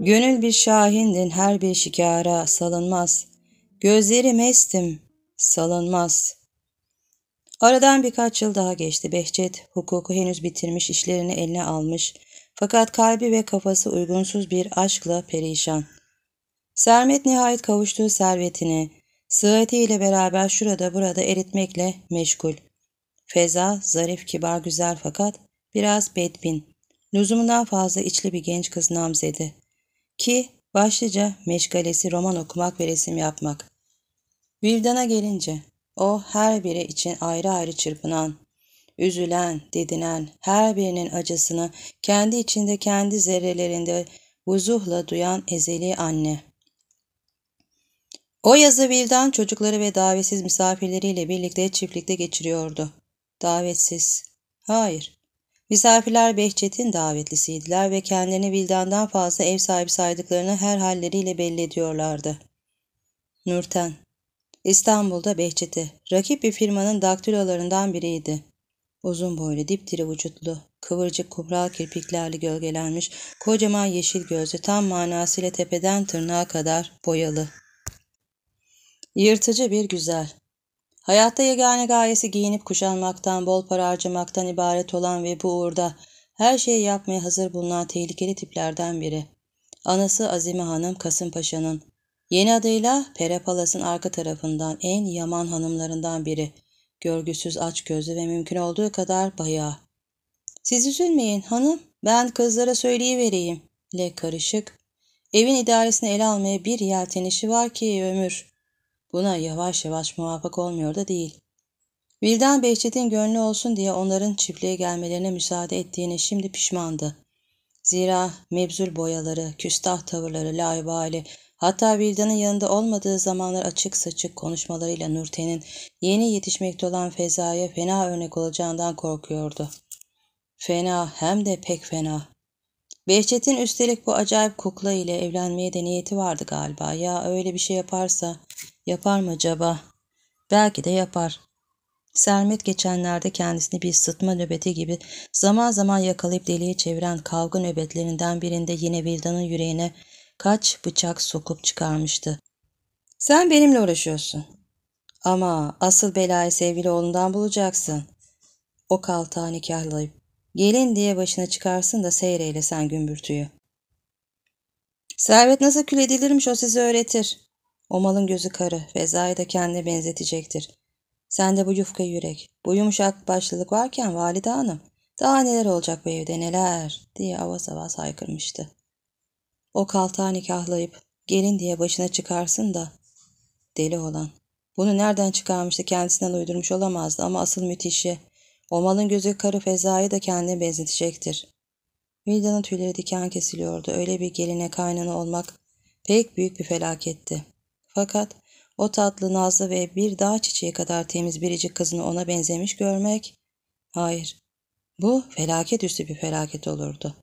Gönül bir şahindin her bir şikara salınmaz. Gözleri mestim salınmaz. Aradan birkaç yıl daha geçti. Behçet hukuku henüz bitirmiş işlerini eline almış. Fakat kalbi ve kafası uygunsuz bir aşkla perişan. Sermet nihayet kavuştuğu servetini, sıhhatiyle beraber şurada burada eritmekle meşgul. Feza, zarif, kibar, güzel fakat biraz bedbin. Lüzumundan fazla içli bir genç kız namzedi. Ki başlıca meşgalesi roman okumak ve resim yapmak. Vildan'a gelince o her biri için ayrı ayrı çırpınan, üzülen, didinen, her birinin acısını kendi içinde kendi zerrelerinde vuzuhla duyan ezeli anne. O yazı Vildan çocukları ve davetsiz misafirleriyle birlikte çiftlikte geçiriyordu. Davetsiz. Hayır, Misafirler Behçet'in davetlisiydiler ve kendilerini Vildan'dan fazla ev sahibi saydıklarını her halleriyle belli ediyorlardı. Nurten İstanbul'da Behçet'i, rakip bir firmanın daktilolarından biriydi. Uzun boylu, dipdiri vücutlu, kıvırcık kumral kirpiklerle gölgelenmiş, kocaman yeşil gözlü tam manasıyla tepeden tırnağa kadar boyalı. Yırtıcı bir güzel, Hayatta yegane gayesi giyinip kuşanmaktan, bol para harcamaktan ibaret olan ve bu uğurda her şeyi yapmaya hazır bulunan tehlikeli tiplerden biri. Anası Azime Hanım Kasımpaşa'nın, yeni adıyla Pere Palas'ın arka tarafından en yaman hanımlarından biri. Görgüsüz, aç açgözlü ve mümkün olduğu kadar bayağı. Siz üzülmeyin hanım, ben kızlara söyleyivereyim. Le karışık, evin idaresini ele almaya bir yeltenişi var ki ömür. Buna yavaş yavaş muvafık olmuyor da değil. Vildan Behçet'in gönlü olsun diye onların çiftliğe gelmelerine müsaade ettiğine şimdi pişmandı. Zira mebzul boyaları, küstah tavırları, laibali, hatta Vildan'ın yanında olmadığı zamanlar açık saçık konuşmalarıyla Nurten'in yeni yetişmekte olan Feza'ya fena örnek olacağından korkuyordu. Fena hem de pek fena. Behçet'in üstelik bu acayip kukla ile evlenmeye de niyeti vardı galiba. Ya öyle bir şey yaparsa yapar mı acaba? Belki de yapar. Sermet geçenlerde kendisini bir sıtma nöbeti gibi zaman zaman yakalayıp deliye çeviren kavga nöbetlerinden birinde yine Vildan'ın yüreğine kaç bıçak sokup çıkarmıştı. Sen benimle uğraşıyorsun. Ama asıl belayı sevgili oğlundan bulacaksın. O kaltağı nikahlayıp Gelin diye başına çıkarsın da seyreyle sen gümbürtüyü. Servet nasıl kül edilirmiş o size öğretir. O malın gözü karı, vezayı da kendine benzetecektir. de bu yufka yürek, bu yumuşak başlılık varken valide hanım, daha neler olacak bu evde neler diye avaz avaz haykırmıştı. O kaltağı nikahlayıp gelin diye başına çıkarsın da deli olan. Bunu nereden çıkarmıştı kendisinden uydurmuş olamazdı ama asıl müthişi Omal'ın gözü karı fezayı da kendine benzetecektir. Vilda'nın tüyleri diken kesiliyordu. Öyle bir geline kaynana olmak pek büyük bir felaketti. Fakat o tatlı, nazlı ve bir dağ çiçeği kadar temiz biricik kızını ona benzemiş görmek, hayır, bu felaket üstü bir felaket olurdu.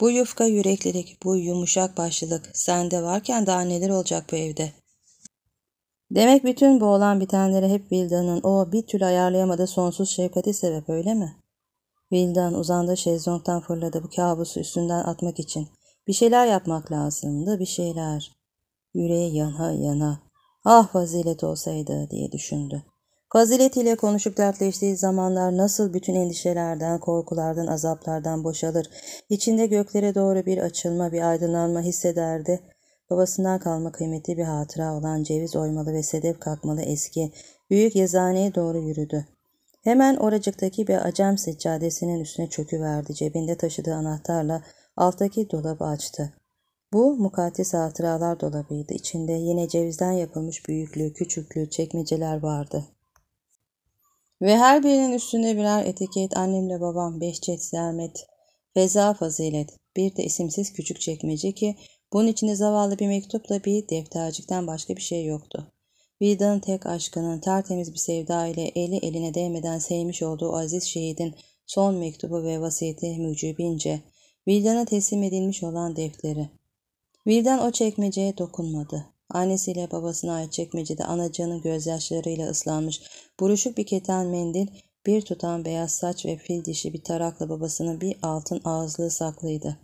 Bu yufka yüreklilik, bu yumuşak başlılık sende varken daha neler olacak bu evde? Demek bütün bu olan bitenleri hep Vildan'ın o bir türlü ayarlayamadığı sonsuz şefkati sebep öyle mi? Vildan uzandığı şezlongtan fırladı bu kabusu üstünden atmak için. Bir şeyler yapmak lazımdı, bir şeyler. Yüreği yana yana. Ah fazilet olsaydı diye düşündü. Fazilet ile konuşup dertleştiği zamanlar nasıl bütün endişelerden, korkulardan, azaplardan boşalır, İçinde göklere doğru bir açılma, bir aydınlanma hissederdi. Babasından kalma kıymetli bir hatıra olan ceviz oymalı ve sedef kalkmalı eski büyük yazıhaneye doğru yürüdü. Hemen oracıktaki bir acem seccadesinin üstüne çöküverdi. Cebinde taşıdığı anahtarla alttaki dolabı açtı. Bu mukaddes hatıralar dolabıydı. İçinde yine cevizden yapılmış büyüklü, küçüklü çekmeceler vardı. Ve her birinin üstünde birer etiket annemle babam, Behçet, Sermet, Feza Fazilet, bir de isimsiz küçük çekmece ki bunun içinde zavallı bir mektupla bir deftercikten başka bir şey yoktu. Vida'nın tek aşkının tertemiz bir sevda ile eli eline değmeden sevmiş olduğu aziz şehidin son mektubu ve vasiyeti mücibince Vildan'a teslim edilmiş olan defteri. Vildan o çekmeceye dokunmadı. Annesiyle babasına ait çekmecede anacığının gözyaşlarıyla ıslanmış, buruşuk bir keten mendil, bir tutan beyaz saç ve fil dişi bir tarakla babasının bir altın ağızlığı saklıydı.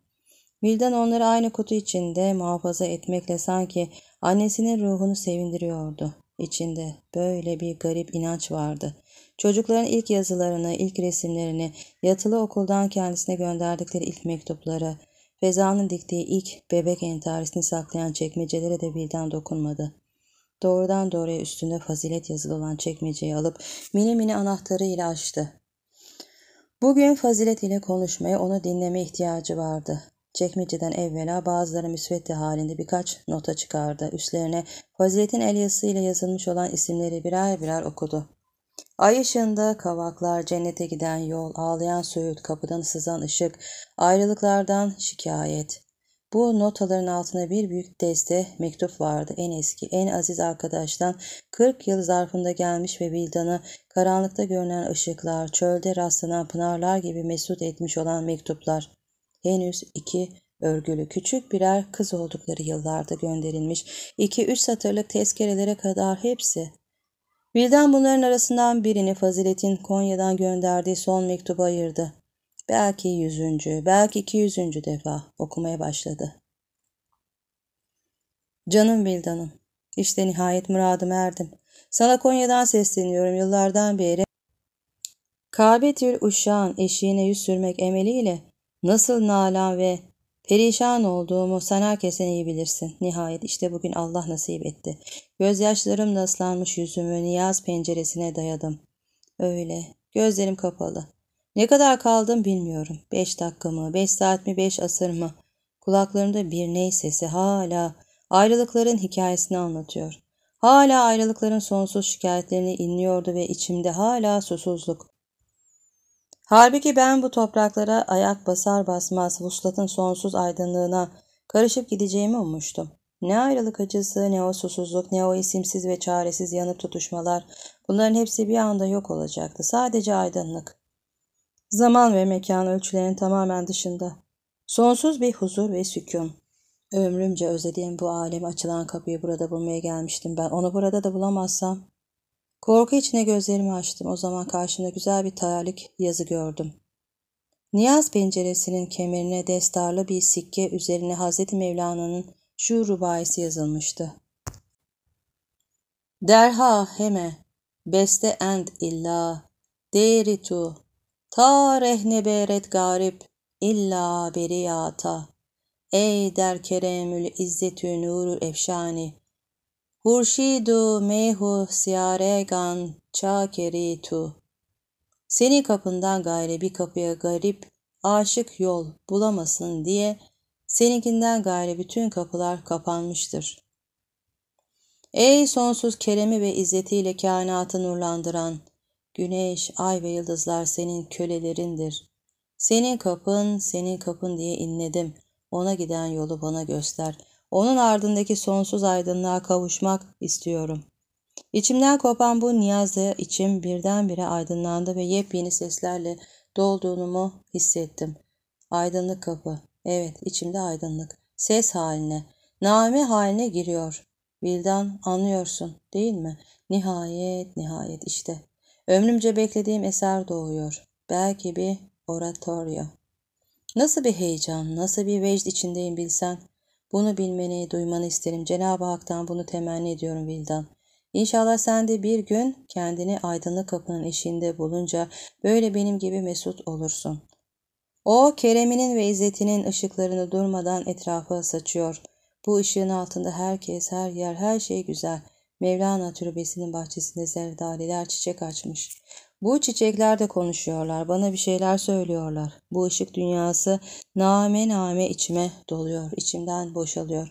Vildan onları aynı kutu içinde muhafaza etmekle sanki annesinin ruhunu sevindiriyordu. İçinde böyle bir garip inanç vardı. Çocukların ilk yazılarını, ilk resimlerini, yatılı okuldan kendisine gönderdikleri ilk mektupları, Feza'nın diktiği ilk bebek entarisini saklayan çekmecelere de birden dokunmadı. Doğrudan doğruya üstünde fazilet yazılı olan çekmeceyi alıp mini mini anahtarı ile açtı. Bugün fazilet ile konuşmaya, onu dinleme ihtiyacı vardı. Çekmeceden evvela bazıları müsvedde halinde birkaç nota çıkardı. Üstlerine faziletin el yazısıyla yazılmış olan isimleri birer birer okudu. Ay ışığında kavaklar, cennete giden yol, ağlayan söğüt, kapıdan sızan ışık, ayrılıklardan şikayet. Bu notaların altına bir büyük deste mektup vardı. En eski, en aziz arkadaştan 40 yıl zarfında gelmiş ve Vildan'ı karanlıkta görünen ışıklar, çölde rastlanan pınarlar gibi mesut etmiş olan mektuplar henüz iki örgülü küçük birer kız oldukları yıllarda gönderilmiş iki üç satırlık tezkerelere kadar hepsi. Bilden bunların arasından birini Fazilet'in Konya'dan gönderdiği son mektuba ayırdı. Belki yüzüncü, belki iki yüzüncü defa okumaya başladı. Canım Bildan'ım, işte nihayet muradım erdim. Sana Konya'dan sesleniyorum yıllardan beri. Kabetül Uşağ'ın eşiğine yüz sürmek emeliyle Nasıl nalan ve perişan olduğumu sana kesin iyi bilirsin. Nihayet işte bugün Allah nasip etti. Gözyaşlarımla ıslanmış yüzümü niyaz penceresine dayadım. Öyle. Gözlerim kapalı. Ne kadar kaldım bilmiyorum. Beş dakika mı, beş saat mi, beş asır mı? Kulaklarımda bir ney sesi hala ayrılıkların hikayesini anlatıyor. Hala ayrılıkların sonsuz şikayetlerini inliyordu ve içimde hala susuzluk, Halbuki ben bu topraklara ayak basar basmaz vuslatın sonsuz aydınlığına karışıp gideceğimi ummuştum. Ne ayrılık acısı, ne o susuzluk, ne o isimsiz ve çaresiz yanıp tutuşmalar, bunların hepsi bir anda yok olacaktı. Sadece aydınlık. Zaman ve mekan ölçülerinin tamamen dışında. Sonsuz bir huzur ve sükun. Ömrümce özlediğim bu aleme açılan kapıyı burada bulmaya gelmiştim ben. Onu burada da bulamazsam Korku içine gözlerimi açtım. O zaman karşımda güzel bir talik yazı gördüm. Niyaz penceresinin kemerine destarlı bir sikke üzerine Hazreti Mevlana'nın şu rubaisi yazılmıştı. Derha heme beste end illa deritu ta rehne beret garip illa beriyata ey der keremül izzetü nurul efşani Hurşidu mehu siyaregan çakeri tu. Seni kapından gayrı bir kapıya garip, aşık yol bulamasın diye seninkinden gayrı bütün kapılar kapanmıştır. Ey sonsuz keremi ve izzetiyle kainatı nurlandıran, güneş, ay ve yıldızlar senin kölelerindir. Senin kapın, senin kapın diye inledim. Ona giden yolu bana göster.'' Onun ardındaki sonsuz aydınlığa kavuşmak istiyorum. İçimden kopan bu niyazla içim birdenbire aydınlandı ve yepyeni seslerle dolduğumu hissettim. Aydınlık kapı. Evet, içimde aydınlık. Ses haline, name haline giriyor. Vildan anlıyorsun değil mi? Nihayet, nihayet işte. Ömrümce beklediğim eser doğuyor. Belki bir oratorya. Nasıl bir heyecan, nasıl bir vecd içindeyim bilsen. Bunu bilmeni, duymanı isterim. Cenab-ı Hak'tan bunu temenni ediyorum Vildan. İnşallah sen de bir gün kendini aydınlık kapının eşiğinde bulunca böyle benim gibi mesut olursun. O kereminin ve izzetinin ışıklarını durmadan etrafa saçıyor. Bu ışığın altında herkes, her yer, her şey güzel. Mevlana türbesinin bahçesinde zerdaliler çiçek açmış. Bu çiçekler de konuşuyorlar, bana bir şeyler söylüyorlar. Bu ışık dünyası name name içime doluyor, içimden boşalıyor.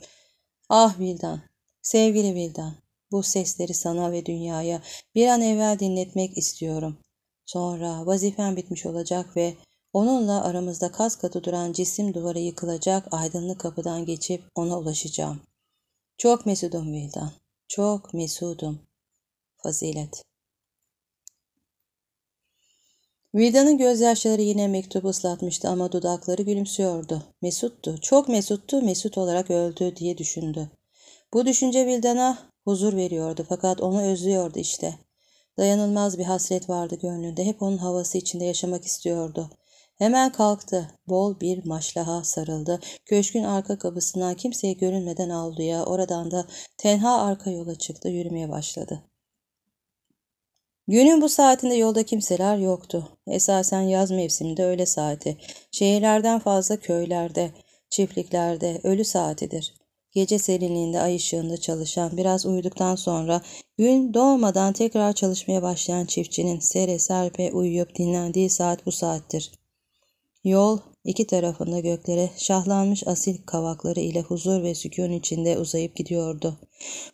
Ah Bildan, sevgili Bildan, bu sesleri sana ve dünyaya bir an evvel dinletmek istiyorum. Sonra vazifem bitmiş olacak ve onunla aramızda kas katı duran cisim duvara yıkılacak aydınlık kapıdan geçip ona ulaşacağım. Çok mesudum Vildan, çok mesudum. Fazilet Vida'nın gözyaşları yine mektubu ıslatmıştı ama dudakları gülümsüyordu. Mesuttu, çok mesuttu, mesut olarak öldü diye düşündü. Bu düşünce Vildan'a huzur veriyordu fakat onu özlüyordu işte. Dayanılmaz bir hasret vardı gönlünde, hep onun havası içinde yaşamak istiyordu. Hemen kalktı, bol bir maşlaha sarıldı. Köşkün arka kapısından kimseye görünmeden avluya, oradan da tenha arka yola çıktı, yürümeye başladı. Günün bu saatinde yolda kimseler yoktu. Esasen yaz mevsiminde öğle saati. Şehirlerden fazla köylerde, çiftliklerde ölü saatidir. Gece serinliğinde ay ışığında çalışan, biraz uyuduktan sonra gün doğmadan tekrar çalışmaya başlayan çiftçinin sere serpe uyuyup dinlendiği saat bu saattir. Yol İki tarafında göklere şahlanmış asil kavakları ile huzur ve sükun içinde uzayıp gidiyordu.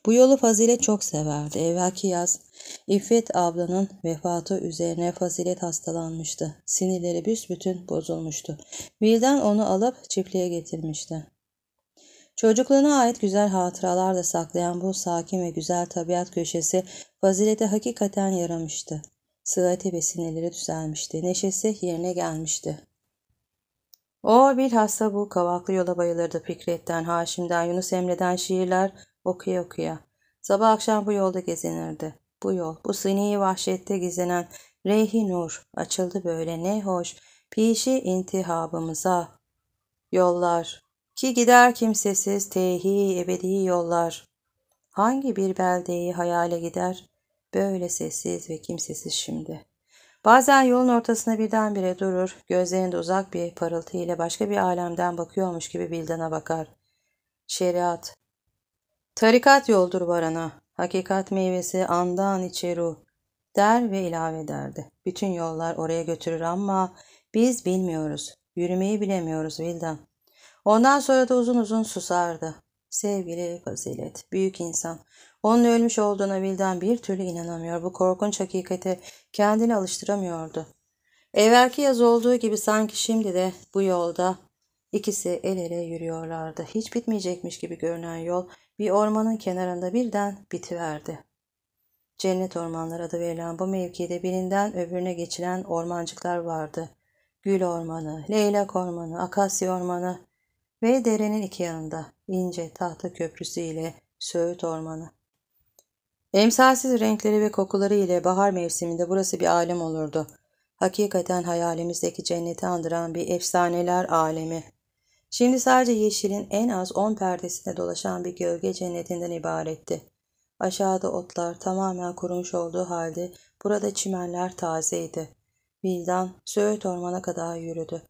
Bu yolu Fazilet çok severdi. Evvelki yaz İffet ablanın vefatı üzerine Fazilet hastalanmıştı. Sinirleri büsbütün bozulmuştu. Birden onu alıp çiftliğe getirmişti. Çocukluğuna ait güzel hatıralar da saklayan bu sakin ve güzel tabiat köşesi Fazilet'e hakikaten yaramıştı. Sıhhati ve sinirleri düzelmişti. Neşesi yerine gelmişti. O bilhassa bu kavaklı yola bayılırdı Fikret'ten, Haşim'den, Yunus Emre'den şiirler okuya okuya. Sabah akşam bu yolda gezinirdi. Bu yol, bu sini vahşette gizlenen reyhi nur açıldı böyle ne hoş. Pişi intihabımıza. Yollar, ki gider kimsesiz tehi ebedi yollar. Hangi bir beldeyi hayale gider, böyle sessiz ve kimsesiz şimdi.'' Bazen yolun ortasına birdenbire durur, gözlerinde uzak bir parıltı ile başka bir alemden bakıyormuş gibi Bildan'a bakar. Şeriat. Tarikat yoldur varana, hakikat meyvesi andan içi ruh, der ve ilave ederdi. Bütün yollar oraya götürür ama biz bilmiyoruz, yürümeyi bilemiyoruz Vildan. Ondan sonra da uzun uzun susardı. Sevgili fazilet, büyük insan, onun ölmüş olduğuna Vildan bir türlü inanamıyor. Bu korkunç hakikate kendini alıştıramıyordu. Evvelki yaz olduğu gibi sanki şimdi de bu yolda ikisi el ele yürüyorlardı. Hiç bitmeyecekmiş gibi görünen yol bir ormanın kenarında birden bitiverdi. Cennet ormanları adı verilen bu mevkide birinden öbürüne geçilen ormancıklar vardı. Gül ormanı, leylak ormanı, akasya ormanı ve derenin iki yanında ince tahta köprüsü ile Söğüt Ormanı. Emsalsiz renkleri ve kokuları ile bahar mevsiminde burası bir alem olurdu. Hakikaten hayalimizdeki cenneti andıran bir efsaneler alemi. Şimdi sadece yeşilin en az on perdesine dolaşan bir gölge cennetinden ibaretti. Aşağıda otlar tamamen kurumuş olduğu halde burada çimenler tazeydi. Vildan Söğüt ormana kadar yürüdü.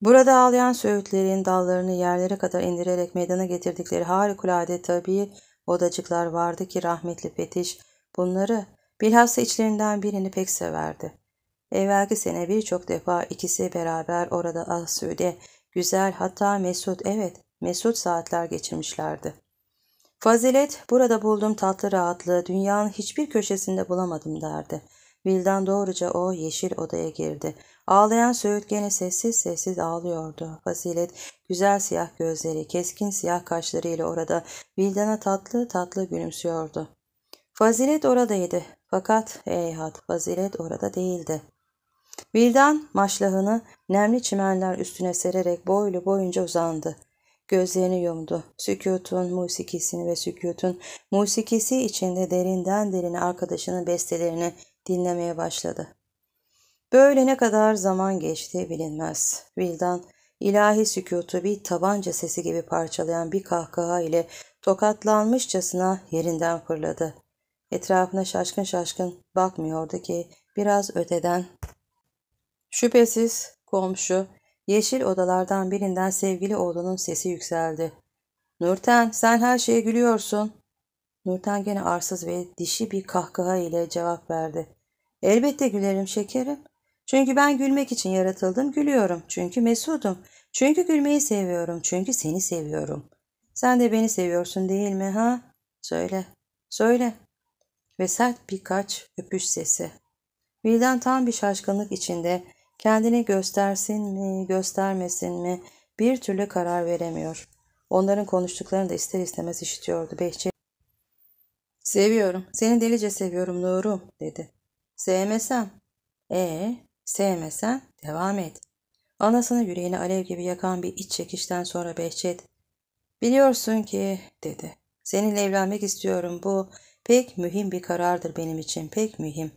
Burada ağlayan söğütlerin dallarını yerlere kadar indirerek meydana getirdikleri harikulade tabii Odacıklar vardı ki rahmetli Fetiş bunları bilhassa içlerinden birini pek severdi. Evvelki sene birçok defa ikisi beraber orada asüde, ah, güzel hatta mesut evet mesut saatler geçirmişlerdi. Fazilet burada buldum tatlı rahatlığı dünyanın hiçbir köşesinde bulamadım derdi. Vildan doğruca o yeşil odaya girdi. Ağlayan Söğüt gene sessiz sessiz ağlıyordu. Fazilet güzel siyah gözleri, keskin siyah kaşlarıyla orada Vildan'a tatlı tatlı gülümsüyordu. Fazilet oradaydı. Fakat eyhat Fazilet orada değildi. Vildan maşlahını nemli çimenler üstüne sererek boylu boyunca uzandı. Gözlerini yumdu. Sükutun musikisini ve sükutun musikisi içinde derinden derine arkadaşının bestelerini dinlemeye başladı. Böyle ne kadar zaman geçti bilinmez. Vildan ilahi sükutu bir tabanca sesi gibi parçalayan bir kahkaha ile tokatlanmışçasına yerinden fırladı. Etrafına şaşkın şaşkın bakmıyordu ki biraz öteden. Şüphesiz komşu yeşil odalardan birinden sevgili oğlunun sesi yükseldi. Nurten sen her şeye gülüyorsun. Nurten gene arsız ve dişi bir kahkaha ile cevap verdi. Elbette gülerim şekerim. Çünkü ben gülmek için yaratıldım, gülüyorum. Çünkü mesudum. Çünkü gülmeyi seviyorum. Çünkü seni seviyorum. Sen de beni seviyorsun değil mi ha? Söyle, söyle. Ve sert birkaç öpüş sesi. Vildan tam bir şaşkınlık içinde kendini göstersin mi, göstermesin mi bir türlü karar veremiyor. Onların konuştuklarını da ister istemez işitiyordu Behçet. Seviyorum, seni delice seviyorum Nurum dedi. Sevmesem. E ee, Sevmesen devam et. Anasını yüreğini alev gibi yakan bir iç çekişten sonra Behçet, biliyorsun ki dedi. Seninle evlenmek istiyorum bu pek mühim bir karardır benim için pek mühim.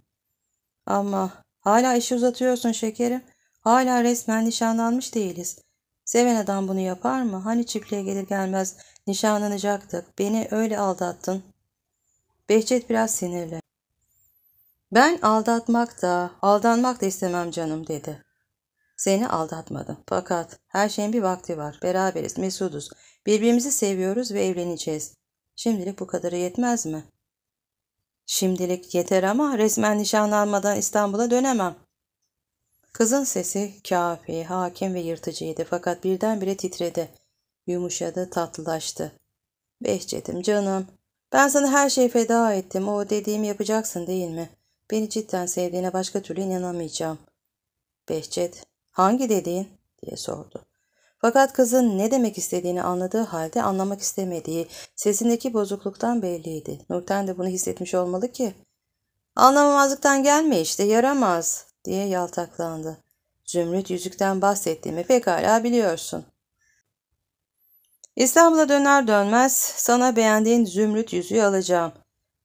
Ama hala işi uzatıyorsun şekerim. Hala resmen nişanlanmış değiliz. Seven adam bunu yapar mı? Hani çiftliğe gelir gelmez nişanlanacaktık. Beni öyle aldattın. Behçet biraz sinirli. Ben aldatmak da, aldanmak da istemem canım dedi. Seni aldatmadım. Fakat her şeyin bir vakti var. Beraberiz, mesuduz. Birbirimizi seviyoruz ve evleneceğiz. Şimdilik bu kadarı yetmez mi? Şimdilik yeter ama resmen nişanlanmadan İstanbul'a dönemem. Kızın sesi kafi, hakim ve yırtıcıydı fakat birdenbire titredi. Yumuşadı, tatlılaştı. Behçet'im canım, ben sana her şeyi feda ettim. O dediğimi yapacaksın değil mi? Beni cidden sevdiğine başka türlü inanamayacağım. Behçet, hangi dediğin? diye sordu. Fakat kızın ne demek istediğini anladığı halde anlamak istemediği, sesindeki bozukluktan belliydi. Nurten de bunu hissetmiş olmalı ki. Anlamamazlıktan gelme işte, yaramaz, diye yaltaklandı. Zümrüt yüzükten bahsettiğimi pekala biliyorsun. İstanbul'a döner dönmez sana beğendiğin zümrüt yüzüğü alacağım.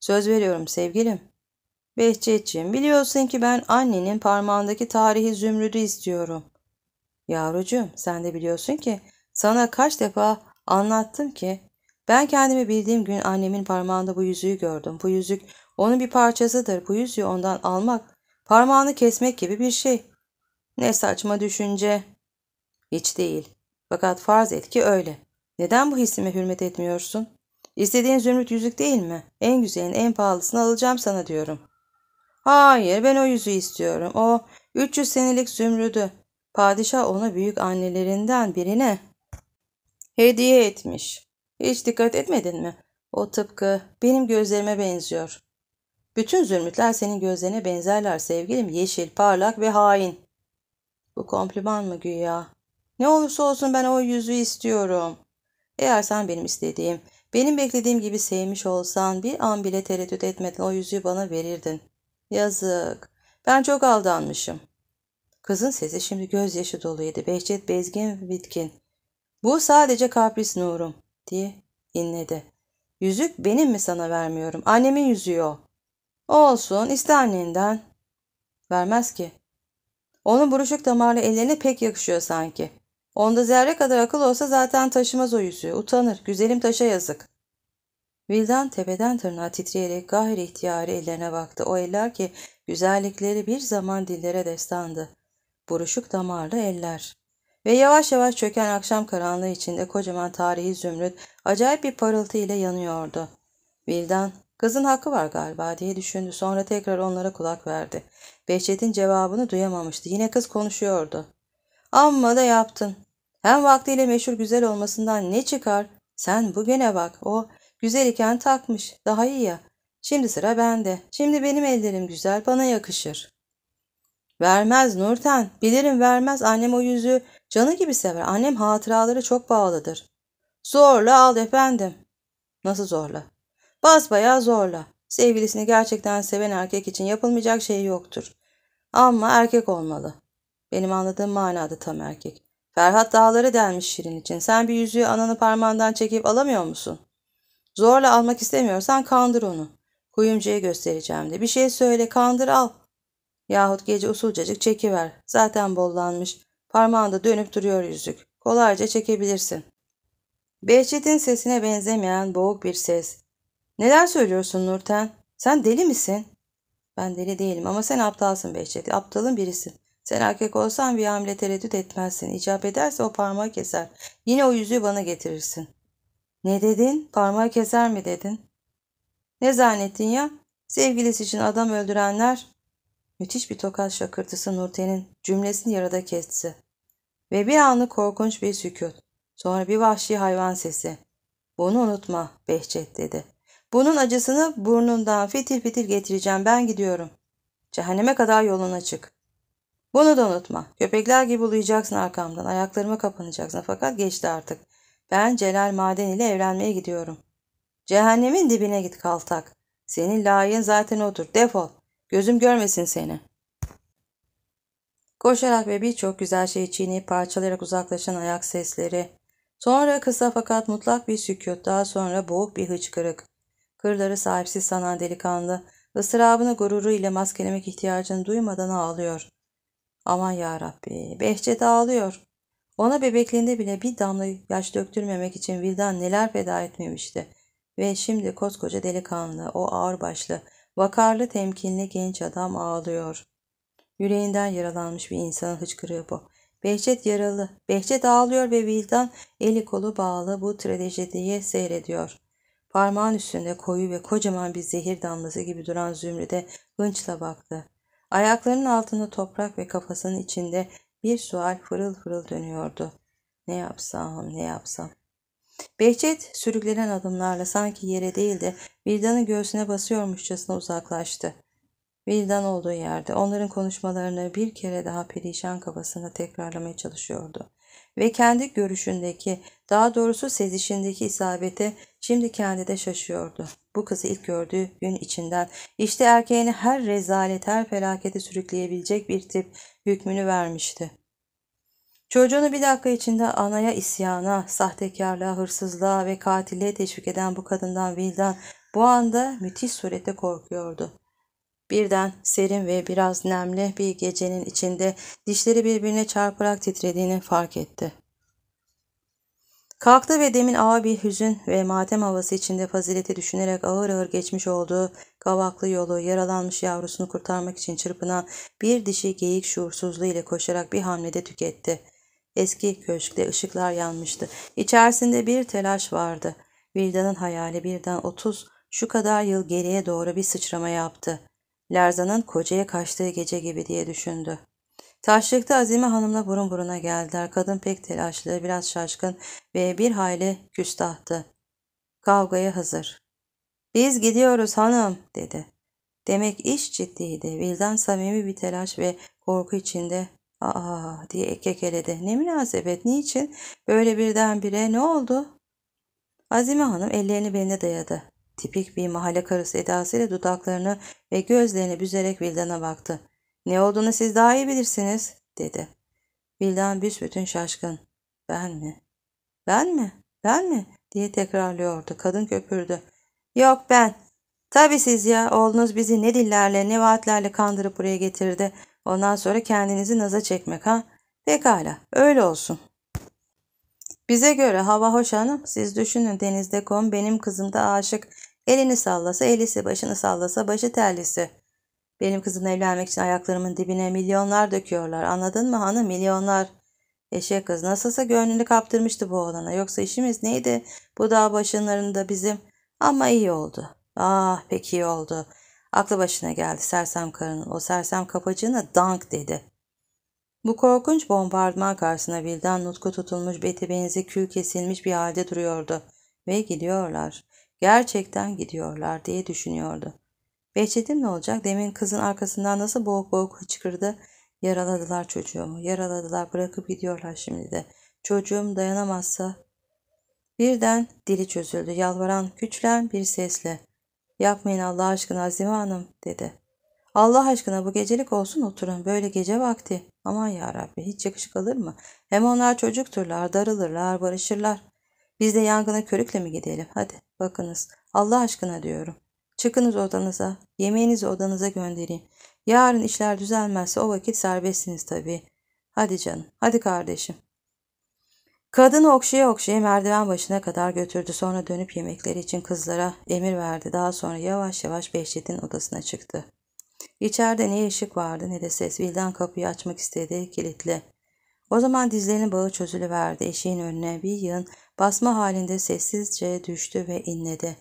Söz veriyorum sevgilim. Behçetciğim biliyorsun ki ben annenin parmağındaki tarihi zümrüdü istiyorum. Yavrucuğum sen de biliyorsun ki sana kaç defa anlattım ki ben kendimi bildiğim gün annemin parmağında bu yüzüğü gördüm. Bu yüzük onun bir parçasıdır. Bu yüzüğü ondan almak parmağını kesmek gibi bir şey. Ne saçma düşünce. Hiç değil. Fakat farz et ki öyle. Neden bu hissime hürmet etmiyorsun? İstediğin zümrüt yüzük değil mi? En güzelin en pahalısını alacağım sana diyorum. Hayır ben o yüzü istiyorum. O 300 senelik zümrüdü. Padişah onu büyük annelerinden birine hediye etmiş. Hiç dikkat etmedin mi? O tıpkı benim gözlerime benziyor. Bütün zümrütler senin gözlerine benzerler sevgilim. Yeşil, parlak ve hain. Bu kompliman mı güya? Ne olursa olsun ben o yüzü istiyorum. Eğer sen benim istediğim, benim beklediğim gibi sevmiş olsan bir an bile tereddüt etmeden o yüzüğü bana verirdin.'' Yazık. Ben çok aldanmışım. Kızın sesi şimdi gözyaşı doluydu. Behçet bezgin ve bitkin. Bu sadece kapris Nurum diye inledi. Yüzük benim mi sana vermiyorum? Annemin yüzüğü o. Olsun iste annenden. Vermez ki. Onun buruşuk damarlı ellerine pek yakışıyor sanki. Onda zerre kadar akıl olsa zaten taşımaz o yüzüğü. Utanır. Güzelim taşa yazık. Vildan tepeden tırnağa titreyerek gayri ihtiyarı ellerine baktı. O eller ki güzellikleri bir zaman dillere destandı. Buruşuk damarlı eller. Ve yavaş yavaş çöken akşam karanlığı içinde kocaman tarihi zümrüt acayip bir parıltı ile yanıyordu. Vildan, kızın hakkı var galiba diye düşündü. Sonra tekrar onlara kulak verdi. Behçet'in cevabını duyamamıştı. Yine kız konuşuyordu. Amma da yaptın. Hem vaktiyle meşhur güzel olmasından ne çıkar? Sen bugüne bak. O Güzel iken takmış. Daha iyi ya. Şimdi sıra bende. Şimdi benim ellerim güzel. Bana yakışır. Vermez Nurten. Bilirim vermez. Annem o yüzü canı gibi sever. Annem hatıraları çok bağlıdır. Zorla al efendim. Nasıl zorla? Basbayağı zorla. Sevgilisini gerçekten seven erkek için yapılmayacak şey yoktur. Ama erkek olmalı. Benim anladığım manada tam erkek. Ferhat dağları delmiş Şirin için. Sen bir yüzüğü ananı parmağından çekip alamıyor musun? Zorla almak istemiyorsan kandır onu. Kuyumcuya göstereceğim de. Bir şey söyle kandır al. Yahut gece usulcacık çekiver. Zaten bollanmış. Parmağında dönüp duruyor yüzük. Kolayca çekebilirsin. Behçet'in sesine benzemeyen boğuk bir ses. Neler söylüyorsun Nurten? Sen deli misin? Ben deli değilim ama sen aptalsın Behçet. Aptalın birisin. Sen erkek olsan bir hamle tereddüt etmezsin. İcap ederse o parmağı keser. Yine o yüzüğü bana getirirsin. Ne dedin? Parmağı keser mi dedin? Ne zannettin ya? Sevgilisi için adam öldürenler. Müthiş bir tokat şakırtısı Nurten'in cümlesini yarıda kesti. Ve bir anlık korkunç bir sükut. Sonra bir vahşi hayvan sesi. Bunu unutma Behçet dedi. Bunun acısını burnundan fitil fitil getireceğim ben gidiyorum. Cehenneme kadar yolun açık. Bunu da unutma. Köpekler gibi ulayacaksın arkamdan. Ayaklarıma kapanacaksın. Fakat geçti artık. Ben Celal Maden ile evlenmeye gidiyorum. Cehennemin dibine git kaltak. Senin layığın zaten odur. Defol. Gözüm görmesin seni. Koşarak ve birçok güzel şeyi çiğneyip parçalayarak uzaklaşan ayak sesleri. Sonra kısa fakat mutlak bir sükut. Daha sonra boğuk bir hıçkırık. Kırları sahipsiz sanan delikanlı. ısrabını gururu ile maskelemek ihtiyacını duymadan ağlıyor. Aman ya Rabbi, Behçet ağlıyor. Ona bebekliğinde bile bir damla yaş döktürmemek için Vildan neler feda etmemişti. Ve şimdi koskoca delikanlı, o ağırbaşlı, vakarlı temkinli genç adam ağlıyor. Yüreğinden yaralanmış bir insanın hıçkırığı bu. Behçet yaralı. Behçet ağlıyor ve Vildan eli kolu bağlı bu trajediye seyrediyor. Parmağın üstünde koyu ve kocaman bir zehir damlası gibi duran Zümrüt'e hınçla baktı. Ayaklarının altında toprak ve kafasının içinde bir sual fırıl fırıl dönüyordu. Ne yapsam, ne yapsam. Behçet sürüklenen adımlarla sanki yere değil de Vildan'ın göğsüne basıyormuşçasına uzaklaştı. Vildan olduğu yerde onların konuşmalarını bir kere daha perişan kafasında tekrarlamaya çalışıyordu. Ve kendi görüşündeki, daha doğrusu sezişindeki isabete şimdi kendi de şaşıyordu. Bu kızı ilk gördüğü gün içinden işte erkeğini her rezalet, her felakete sürükleyebilecek bir tip hükmünü vermişti. Çocuğunu bir dakika içinde anaya isyana, sahtekarlığa, hırsızlığa ve katiliğe teşvik eden bu kadından Wildan bu anda müthiş surette korkuyordu. Birden serin ve biraz nemli bir gecenin içinde dişleri birbirine çarparak titrediğini fark etti. Kalktı ve demin ağır bir hüzün ve matem havası içinde fazileti düşünerek ağır ağır geçmiş olduğu Kavaklı yolu yaralanmış yavrusunu kurtarmak için çırpınan bir dişi geyik şuursuzluğu ile koşarak bir hamlede tüketti. Eski köşkte ışıklar yanmıştı. İçerisinde bir telaş vardı. Vildan'ın hayali birden 30 şu kadar yıl geriye doğru bir sıçrama yaptı. Lerzan'ın kocaya kaçtığı gece gibi diye düşündü. Taşlıkta Azime Hanım'la burun buruna geldiler. Kadın pek telaşlı, biraz şaşkın ve bir hayli küstahtı. Kavgaya hazır. Biz gidiyoruz hanım dedi. Demek iş ciddiydi. Vildan samimi bir telaş ve korku içinde aa diye kekeledi. Ne münasebet niçin böyle birdenbire ne oldu? Azime Hanım ellerini beline dayadı. Tipik bir mahalle karısı edasıyla dudaklarını ve gözlerini büzerek Vildan'a baktı. Ne olduğunu siz daha iyi bilirsiniz dedi. Vildan büsbütün şaşkın. Ben mi? Ben mi? Ben mi? diye tekrarlıyordu. Kadın köpürdü. Yok ben. Tabii siz ya oğlunuz bizi ne dillerle ne vaatlerle kandırıp buraya getirdi. Ondan sonra kendinizi naza çekmek ha. Pekala öyle olsun. Bize göre hava hoş hanım. Siz düşünün denizde kom benim kızım da aşık. Elini sallasa elisi başını sallasa başı terlisi. Benim kızımla evlenmek için ayaklarımın dibine milyonlar döküyorlar. Anladın mı hanım milyonlar. Eşek kız nasılsa gönlünü kaptırmıştı bu oğlana. Yoksa işimiz neydi? Bu dağ başınlarında bizim. Ama iyi oldu. Ah pek iyi oldu. Aklı başına geldi sersem karının o sersem kapacığına dank dedi. Bu korkunç bombardıman karşısında birden nutku tutulmuş beti benzi kül kesilmiş bir halde duruyordu. Ve gidiyorlar. Gerçekten gidiyorlar diye düşünüyordu. Behçet'im ne olacak? Demin kızın arkasından nasıl boğuk boğuk hıçkırdı. Yaraladılar çocuğumu. Yaraladılar. Bırakıp gidiyorlar şimdi de. Çocuğum dayanamazsa Birden dili çözüldü yalvaran, güçlen bir sesle. Yapmayın Allah aşkına Azime Hanım dedi. Allah aşkına bu gecelik olsun oturun böyle gece vakti. Aman ya Rabbi hiç yakışık alır mı? Hem onlar çocukturlar, darılırlar, barışırlar. Biz de yangına körükle mi gidelim? Hadi bakınız Allah aşkına diyorum. Çıkınız odanıza, yemeğinizi odanıza göndereyim. Yarın işler düzelmezse o vakit serbestsiniz tabii. Hadi canım, hadi kardeşim. Kadını okşaya okşaya merdiven başına kadar götürdü. Sonra dönüp yemekleri için kızlara emir verdi. Daha sonra yavaş yavaş Behçet'in odasına çıktı. İçeride ne ışık vardı ne de ses. Vildan kapıyı açmak istedi, kilitli. O zaman dizlerinin bağı çözülüverdi. Eşeğin önüne bir yığın basma halinde sessizce düştü ve inledi.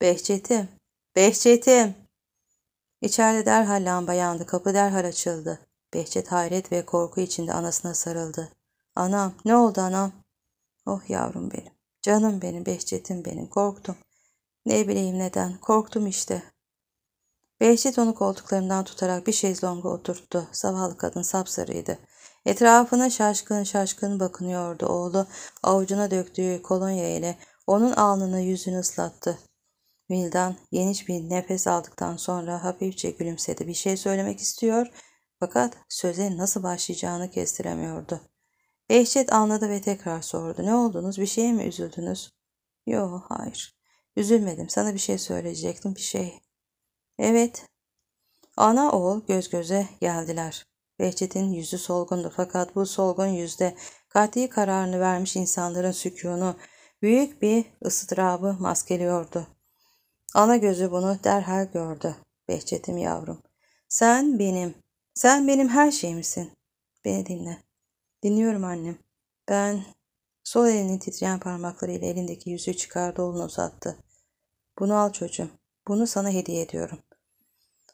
Behçet'im, Behçet'im! İçeride derhal lamba yandı. Kapı derhal açıldı. Behçet hayret ve korku içinde anasına sarıldı. Anam ne oldu anam? Oh yavrum benim. Canım benim, Behçet'im benim. Korktum. Ne bileyim neden. Korktum işte. Behçet onu koltuklarından tutarak bir şezlonga oturttu. Zavallı kadın sapsarıydı. Etrafına şaşkın şaşkın bakınıyordu oğlu. Avucuna döktüğü kolonya ile onun alnını yüzünü ıslattı. Vildan geniş bir nefes aldıktan sonra hafifçe gülümsedi. Bir şey söylemek istiyor fakat söze nasıl başlayacağını kestiremiyordu. Behçet anladı ve tekrar sordu. Ne oldunuz? Bir şeye mi üzüldünüz? Yo, hayır. Üzülmedim. Sana bir şey söyleyecektim. Bir şey. Evet. Ana oğul göz göze geldiler. Behçet'in yüzü solgundu fakat bu solgun yüzde katli kararını vermiş insanların sükûnu büyük bir ıstırabı maskeliyordu. Ana gözü bunu derhal gördü. Behçet'im yavrum. Sen benim, sen benim her şeyimsin. Beni dinle. Dinliyorum annem. Ben sol elini titreyen parmaklarıyla elindeki yüzüğü çıkardı oğlunu uzattı. Bunu al çocuğum. Bunu sana hediye ediyorum.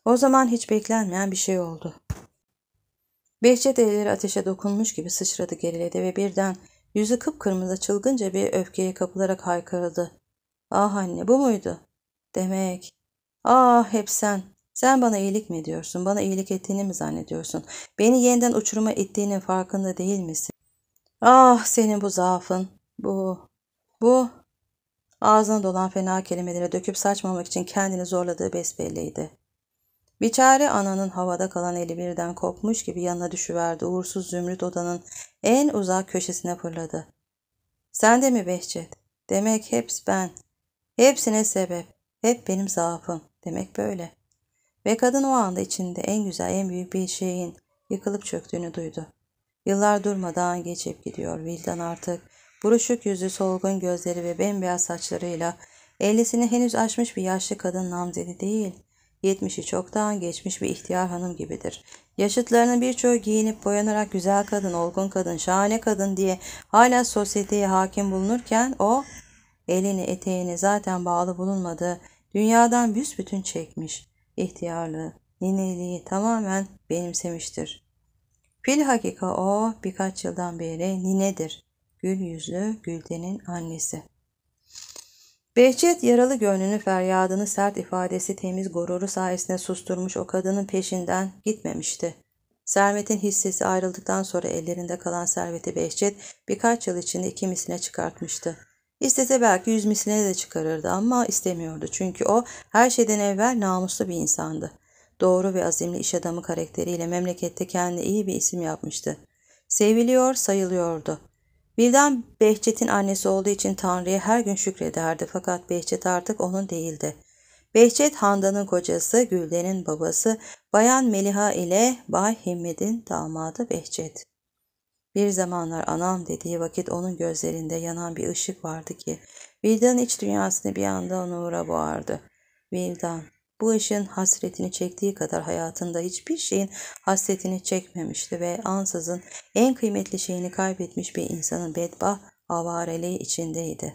O zaman hiç beklenmeyen bir şey oldu. Behçet elleri ateşe dokunmuş gibi sıçradı geriledi ve birden yüzü kıpkırmızı çılgınca bir öfkeye kapılarak haykırdı. Ah anne bu muydu? Demek. Ah hep sen. Sen bana iyilik mi ediyorsun? Bana iyilik ettiğini mi zannediyorsun? Beni yeniden uçuruma ittiğinin farkında değil misin? Ah senin bu zaafın. Bu, bu. Ağzına dolan fena kelimelere döküp saçmamak için kendini zorladığı besbelliydi. Bir çare ananın havada kalan eli birden kopmuş gibi yanına düşüverdi. Uğursuz zümrüt odanın en uzak köşesine fırladı. Sen de mi Behçet? Demek hepsi ben. Hepsine sebep. Hep benim zaafım. Demek böyle. Ve kadın o anda içinde en güzel, en büyük bir şeyin yıkılıp çöktüğünü duydu. Yıllar durmadan geçip gidiyor. Vildan artık buruşuk yüzü, solgun gözleri ve bembeyaz saçlarıyla ellisini henüz aşmış bir yaşlı kadın namzeli değil, yetmişi çoktan geçmiş bir ihtiyar hanım gibidir. Yaşıtlarının birçoğu giyinip boyanarak güzel kadın, olgun kadın, şahane kadın diye hala sosyeteye hakim bulunurken o elini eteğini zaten bağlı bulunmadığı dünyadan büsbütün çekmiş ihtiyarlığı, nineliği tamamen benimsemiştir. Fil hakika o birkaç yıldan beri ninedir. Gül yüzlü Gülden'in annesi. Behçet yaralı gönlünü feryadını sert ifadesi temiz gururu sayesinde susturmuş o kadının peşinden gitmemişti. Servet'in hissesi ayrıldıktan sonra ellerinde kalan serveti Behçet birkaç yıl içinde iki misline çıkartmıştı. İstese belki yüz misline de çıkarırdı ama istemiyordu. Çünkü o her şeyden evvel namuslu bir insandı. Doğru ve azimli iş adamı karakteriyle memlekette kendi iyi bir isim yapmıştı. Seviliyor, sayılıyordu. Birden Behçet'in annesi olduğu için Tanrı'ya her gün şükrederdi fakat Behçet artık onun değildi. Behçet Handan'ın kocası, Gülden'in babası, Bayan Meliha ile Bay Himmet'in damadı Behçet. Bir zamanlar anam dediği vakit onun gözlerinde yanan bir ışık vardı ki Vildan iç dünyasını bir anda nura boğardı. Vildan bu ışığın hasretini çektiği kadar hayatında hiçbir şeyin hasretini çekmemişti ve ansızın en kıymetli şeyini kaybetmiş bir insanın bedbah avareliği içindeydi.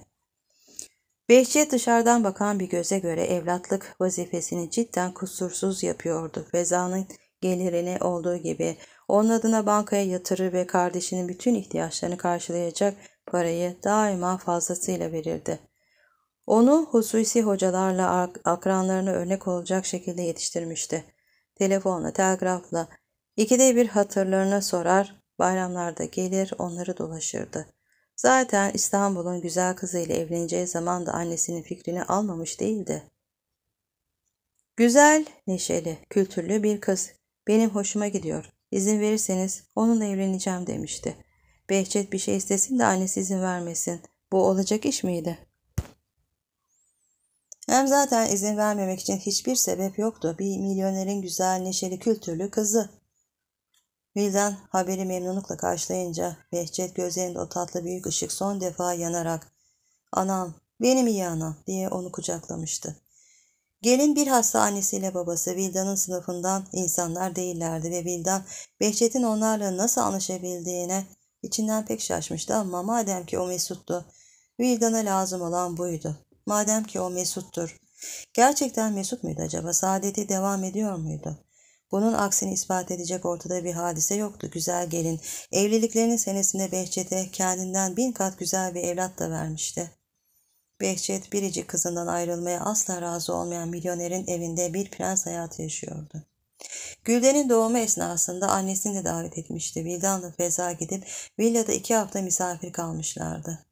Behçet dışarıdan bakan bir göze göre evlatlık vazifesini cidden kusursuz yapıyordu. Vezanın gelirini olduğu gibi onun adına bankaya yatırır ve kardeşinin bütün ihtiyaçlarını karşılayacak parayı daima fazlasıyla verirdi. Onu hususi hocalarla akranlarını örnek olacak şekilde yetiştirmişti. Telefonla, telgrafla, ikide bir hatırlarına sorar, bayramlarda gelir onları dolaşırdı. Zaten İstanbul'un güzel kızıyla evleneceği zaman da annesinin fikrini almamış değildi. Güzel, neşeli, kültürlü bir kız. Benim hoşuma gidiyor. İzin verirseniz onunla evleneceğim demişti. Behçet bir şey istesin de annesi izin vermesin. Bu olacak iş miydi? Hem zaten izin vermemek için hiçbir sebep yoktu. Bir milyonerin güzel, neşeli, kültürlü kızı. Vildan haberi memnunlukla karşılayınca Behçet gözlerinde o tatlı büyük ışık son defa yanarak ''Anam, benim iyi anam'' diye onu kucaklamıştı. Gelin bir hasta annesiyle babası Vildan'ın sınıfından insanlar değillerdi ve Vildan Behçet'in onlarla nasıl anlaşabildiğine içinden pek şaşmıştı ama madem ki o Mesut'tu, Vildan'a lazım olan buydu. Madem ki o Mesut'tur. Gerçekten Mesut muydu acaba? Saadeti devam ediyor muydu? Bunun aksini ispat edecek ortada bir hadise yoktu güzel gelin. Evliliklerinin senesinde Behçet'e kendinden bin kat güzel bir evlat da vermişti. Behçet biricik kızından ayrılmaya asla razı olmayan milyonerin evinde bir prens hayatı yaşıyordu. Gülden'in doğumu esnasında annesini de davet etmişti. Vildan'la Feza gidip villada iki hafta misafir kalmışlardı.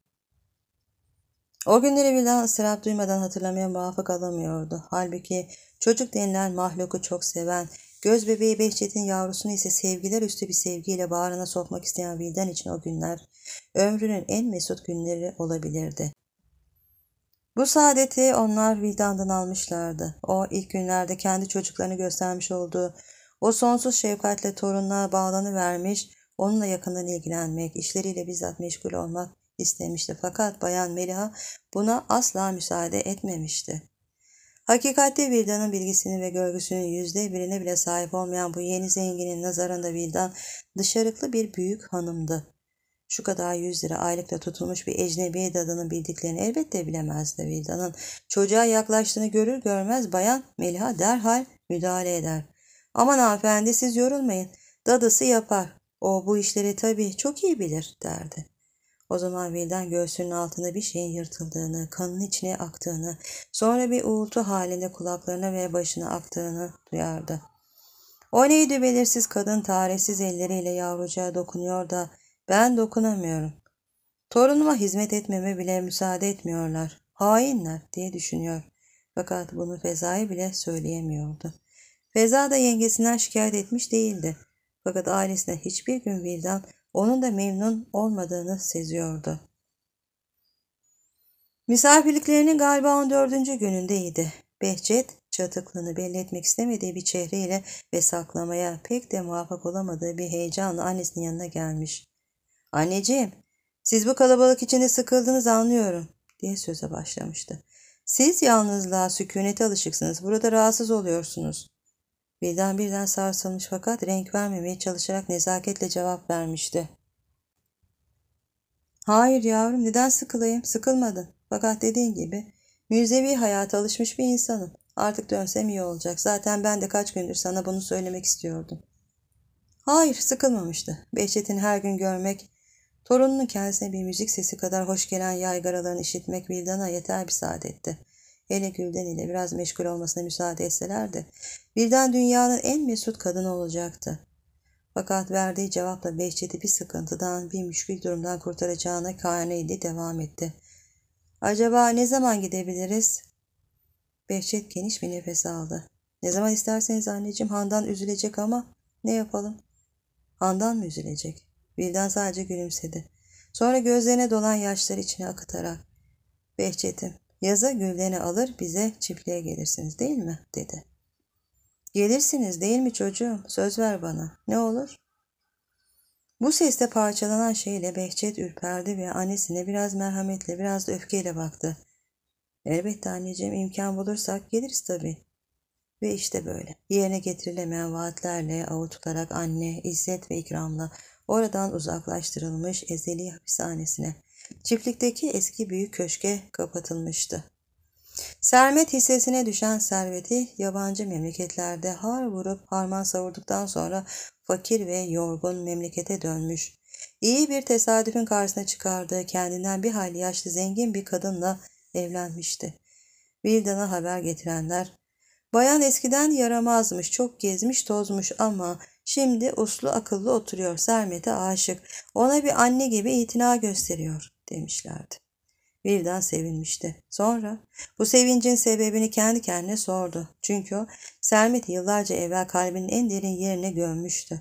O günleri Vildan ıstırap duymadan hatırlamaya muvaffak alamıyordu. Halbuki çocuk denilen mahluku çok seven, göz bebeği Behçet'in yavrusunu ise sevgiler üstü bir sevgiyle bağrına sokmak isteyen Vildan için o günler ömrünün en mesut günleri olabilirdi. Bu saadeti onlar vicdandan almışlardı. O ilk günlerde kendi çocuklarını göstermiş olduğu o sonsuz şefkatle torununa bağlanıvermiş, onunla yakından ilgilenmek, işleriyle bizzat meşgul olmak istemişti. Fakat Bayan Meliha buna asla müsaade etmemişti. Hakikatte Vildan'ın bilgisini ve görgüsünün yüzde birine bile sahip olmayan bu yeni zenginin nazarında Vildan dışarıklı bir büyük hanımdı şu kadar 100 lira aylıkta tutulmuş bir ecnebi dadanın bildiklerini elbette bilemezdi. Vildan'ın çocuğa yaklaştığını görür görmez bayan Melha derhal müdahale eder. Aman hanımefendi siz yorulmayın. Dadısı yapar. O bu işleri tabii çok iyi bilir derdi. O zaman Vildan göğsünün altında bir şeyin yırtıldığını, kanın içine aktığını, sonra bir uğultu halinde kulaklarına ve başına aktığını duyardı. O neydi belirsiz kadın tarihsiz elleriyle yavrucağa dokunuyor da ben dokunamıyorum. Torunuma hizmet etmeme bile müsaade etmiyorlar. Hainler diye düşünüyor. Fakat bunu Feza'ya bile söyleyemiyordu. Feza da yengesinden şikayet etmiş değildi. Fakat ailesine hiçbir gün vicdan onun da memnun olmadığını seziyordu. Misafirliklerinin galiba 14. günündeydi. Behçet çatıklığını belli etmek istemediği bir çehreyle ve saklamaya pek de muvaffak olamadığı bir heyecanla annesinin yanına gelmiş. Anneciğim, siz bu kalabalık içinde sıkıldınız anlıyorum diye söze başlamıştı. Siz yalnızlığa, sükunete alışıksınız. Burada rahatsız oluyorsunuz. Birden birden sarsılmış fakat renk vermemeye çalışarak nezaketle cevap vermişti. Hayır yavrum neden sıkılayım? Sıkılmadım. Fakat dediğin gibi müzevi hayata alışmış bir insanım. Artık dönsem iyi olacak. Zaten ben de kaç gündür sana bunu söylemek istiyordum. Hayır sıkılmamıştı. Behçet'in her gün görmek Torununun kendisine bir müzik sesi kadar hoş gelen yaygaralarını işitmek Vildan'a yeter bir saadetti. Hele Gülden ile biraz meşgul olmasına müsaade etselerdi, Vildan dünyanın en mesut kadını olacaktı. Fakat verdiği cevapla Behçet'i bir sıkıntıdan, bir müşkül durumdan kurtaracağına kaineydi devam etti. Acaba ne zaman gidebiliriz? Behçet geniş bir nefes aldı. Ne zaman isterseniz anneciğim Handan üzülecek ama ne yapalım? Handan mı üzülecek? Vildan sadece gülümsedi. Sonra gözlerine dolan yaşları içine akıtarak Behçet'im yaza güllerini alır bize çiftliğe gelirsiniz değil mi dedi. Gelirsiniz değil mi çocuğum söz ver bana ne olur. Bu seste parçalanan şeyle Behçet ürperdi ve annesine biraz merhametle biraz da öfkeyle baktı. Elbette anneciğim imkan bulursak geliriz tabii. Ve işte böyle yerine getirilemeyen vaatlerle avutularak anne, izzet ve ikramla oradan uzaklaştırılmış ezeli hapishanesine, çiftlikteki eski büyük köşke kapatılmıştı. Sermet hissesine düşen serveti yabancı memleketlerde har vurup harman savurduktan sonra fakir ve yorgun memlekete dönmüş. İyi bir tesadüfün karşısına çıkardığı kendinden bir hayli yaşlı zengin bir kadınla evlenmişti. Vildan'a haber getirenler, bayan eskiden yaramazmış, çok gezmiş tozmuş ama Şimdi uslu akıllı oturuyor. Sermet'e aşık. Ona bir anne gibi itina gösteriyor demişlerdi. Birden sevinmişti. Sonra bu sevincin sebebini kendi kendine sordu. Çünkü o yıllarca evvel kalbinin en derin yerine gömmüştü.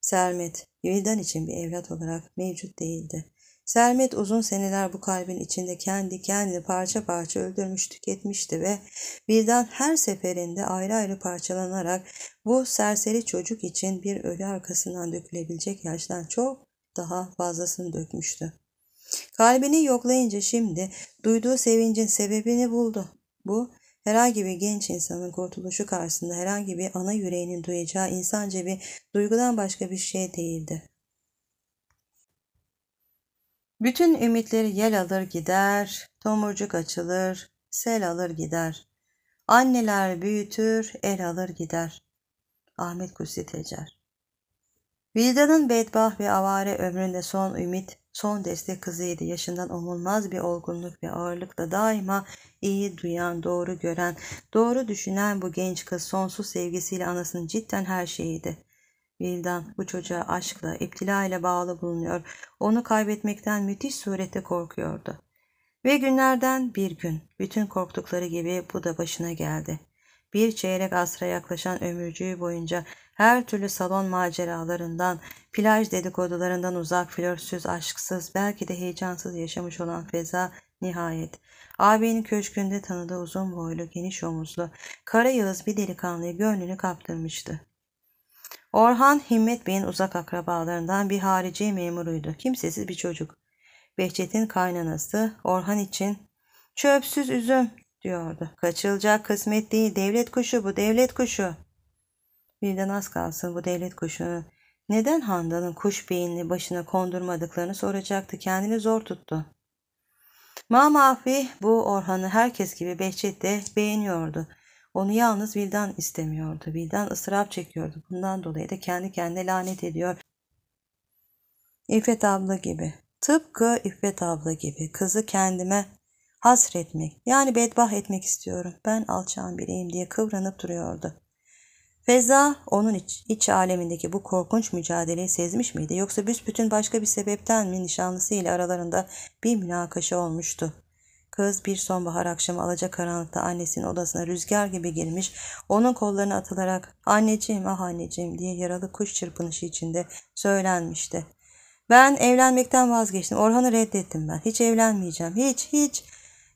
Sermet, Vildan için bir evlat olarak mevcut değildi. Sermet uzun seneler bu kalbin içinde kendi kendini parça parça öldürmüş tüketmişti ve birden her seferinde ayrı ayrı parçalanarak bu serseri çocuk için bir ölü arkasından dökülebilecek yaştan çok daha fazlasını dökmüştü. Kalbini yoklayınca şimdi duyduğu sevincin sebebini buldu. Bu herhangi bir genç insanın kurtuluşu karşısında herhangi bir ana yüreğinin duyacağı insanca bir duygudan başka bir şey değildi. Bütün ümitleri yel alır gider, tomurcuk açılır, sel alır gider. Anneler büyütür, el alır gider. Ahmet Kutsi Tecer Vildan'ın bedbah ve avare ömründe son ümit, son destek kızıydı. Yaşından umulmaz bir olgunluk ve ağırlıkla daima iyi duyan, doğru gören, doğru düşünen bu genç kız sonsuz sevgisiyle anasının cidden her şeyiydi. Vildan bu çocuğa aşkla, iptila ile bağlı bulunuyor. Onu kaybetmekten müthiş surette korkuyordu. Ve günlerden bir gün, bütün korktukları gibi bu da başına geldi. Bir çeyrek asra yaklaşan ömürcüğü boyunca her türlü salon maceralarından, plaj dedikodularından uzak, flörsüz, aşksız, belki de heyecansız yaşamış olan Feza nihayet ağabeyinin köşkünde tanıdığı uzun boylu, geniş omuzlu, kara yağız bir delikanlıyı gönlünü kaptırmıştı. Orhan Himmet Bey'in uzak akrabalarından bir harici memuruydu. Kimsesiz bir çocuk. Behçet'in kaynanası Orhan için çöpsüz üzüm diyordu. Kaçılacak kısmet değil devlet kuşu bu devlet kuşu. Bir de az kalsın bu devlet kuşunu neden Handan'ın kuş beyinli başına kondurmadıklarını soracaktı. Kendini zor tuttu. Mamafi bu Orhan'ı herkes gibi Behçet de beğeniyordu. Onu yalnız vicdan istemiyordu. Vicdan ısrap çekiyordu. Bundan dolayı da kendi kendine lanet ediyor. İffet abla gibi. Tıpkı İffet abla gibi kızı kendime hasretmek yani bedbah etmek istiyorum. Ben alçağın biriyim diye kıvranıp duruyordu. Feza onun iç, iç alemindeki bu korkunç mücadeleyi sezmiş miydi yoksa büsbütün başka bir sebepten mi nişanlısı ile aralarında bir münakaşa olmuştu? Kız bir sonbahar akşamı karanlıkta annesinin odasına rüzgar gibi girmiş, onun kollarına atılarak anneciğim ah anneciğim diye yaralı kuş çırpınışı içinde söylenmişti. Ben evlenmekten vazgeçtim. Orhan'ı reddettim ben. Hiç evlenmeyeceğim. Hiç, hiç.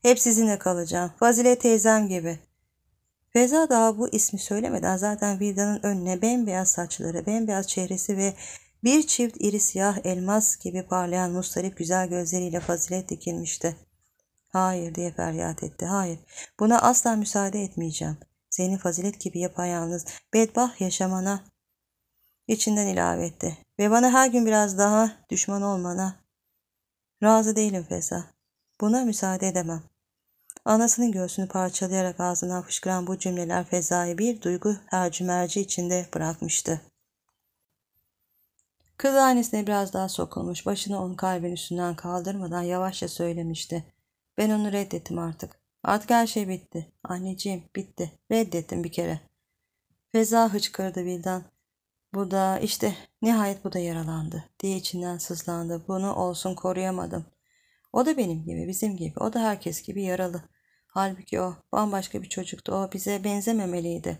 Hep sizinle kalacağım. Fazile teyzem gibi. Feza daha bu ismi söylemeden zaten Vida'nın önüne bembeyaz saçları, bembeyaz çehresi ve bir çift iri siyah elmas gibi parlayan mustarip güzel gözleriyle fazilet dikilmişti. Hayır diye feryat etti. Hayır. Buna asla müsaade etmeyeceğim. Seni fazilet gibi yapayalnız bedbah yaşamana içinden ilave etti. Ve bana her gün biraz daha düşman olmana. Razı değilim Feza. Buna müsaade edemem. Anasının göğsünü parçalayarak ağzından fışkıran bu cümleler Feza'yı bir duygu hercimerci içinde bırakmıştı. Kız annesine biraz daha sokulmuş, başını onun kalbin üstünden kaldırmadan yavaşça söylemişti. Ben onu reddettim artık. Artık her şey bitti. Anneciğim bitti. Reddettim bir kere. Feza hıçkırdı Vildan. Bu da işte nihayet bu da yaralandı diye içinden sızlandı. Bunu olsun koruyamadım. O da benim gibi bizim gibi o da herkes gibi yaralı. Halbuki o bambaşka bir çocuktu o bize benzememeliydi.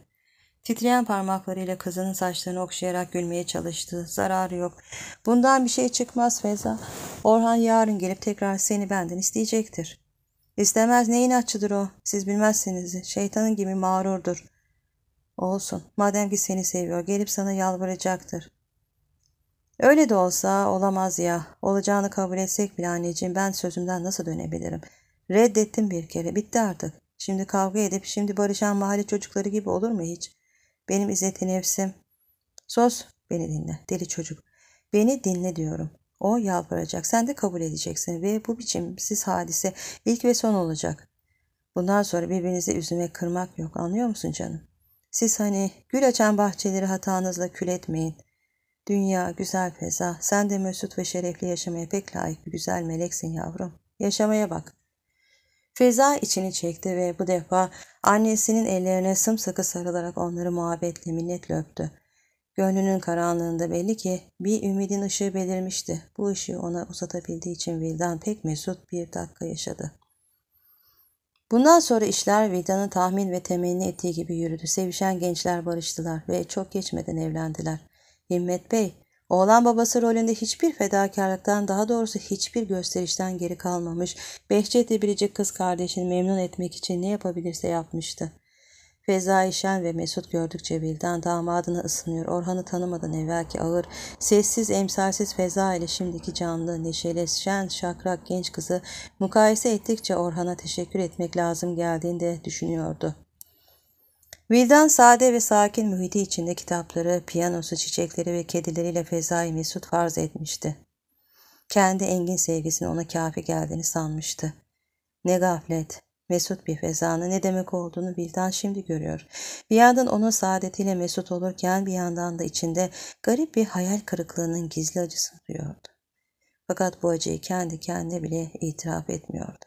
Titreyen parmaklarıyla kızının saçlarını okşayarak gülmeye çalıştı. Zararı yok. Bundan bir şey çıkmaz Feza. Orhan yarın gelip tekrar seni benden isteyecektir.'' İstemez neyin açıdır o. Siz bilmezsiniz. Şeytanın gibi mağrurdur. Olsun. Madem ki seni seviyor gelip sana yalvaracaktır. Öyle de olsa olamaz ya. Olacağını kabul etsek bile anneciğim ben sözümden nasıl dönebilirim? Reddettim bir kere. Bitti artık. Şimdi kavga edip şimdi barışan mahalle çocukları gibi olur mu hiç? Benim izzeti nefsim. Sos beni dinle deli çocuk. Beni dinle diyorum. O yalvaracak, sen de kabul edeceksin ve bu biçimsiz hadise ilk ve son olacak. Bundan sonra birbirinizi üzüme kırmak yok, anlıyor musun canım? Siz hani gül açan bahçeleri hatanızla kül etmeyin. Dünya, güzel feza, sen de mesut ve şerefli yaşamaya pek layık bir güzel meleksin yavrum. Yaşamaya bak. Feza içini çekti ve bu defa annesinin ellerine sımsıkı sarılarak onları muhabbetle minnetle öptü. Gönlünün karanlığında belli ki bir ümidin ışığı belirmişti. Bu ışığı ona uzatabildiği için Vildan pek mesut bir dakika yaşadı. Bundan sonra işler Vildan'ın tahmin ve temenni ettiği gibi yürüdü. Sevişen gençler barıştılar ve çok geçmeden evlendiler. Himmet Bey, oğlan babası rolünde hiçbir fedakarlıktan daha doğrusu hiçbir gösterişten geri kalmamış, Behçet Biricik kız kardeşini memnun etmek için ne yapabilirse yapmıştı.'' Fezai Şen ve Mesut gördükçe Vildan damadına ısınıyor. Orhan'ı tanımadan evvelki ağır, sessiz, emsalsiz Feza ile şimdiki canlı, neşeli, şen, şakrak genç kızı mukayese ettikçe Orhan'a teşekkür etmek lazım geldiğinde düşünüyordu. Vildan sade ve sakin mühiti içinde kitapları, piyanosu, çiçekleri ve kedileriyle Fezai Mesut farz etmişti. Kendi engin sevgisinin ona kafi geldiğini sanmıştı. Ne gaflet, Mesut bir fezanın ne demek olduğunu Bildan şimdi görüyor. Bir yandan onun saadetiyle mesut olurken bir yandan da içinde garip bir hayal kırıklığının gizli acısını duyuyordu. Fakat bu acıyı kendi kendine bile itiraf etmiyordu.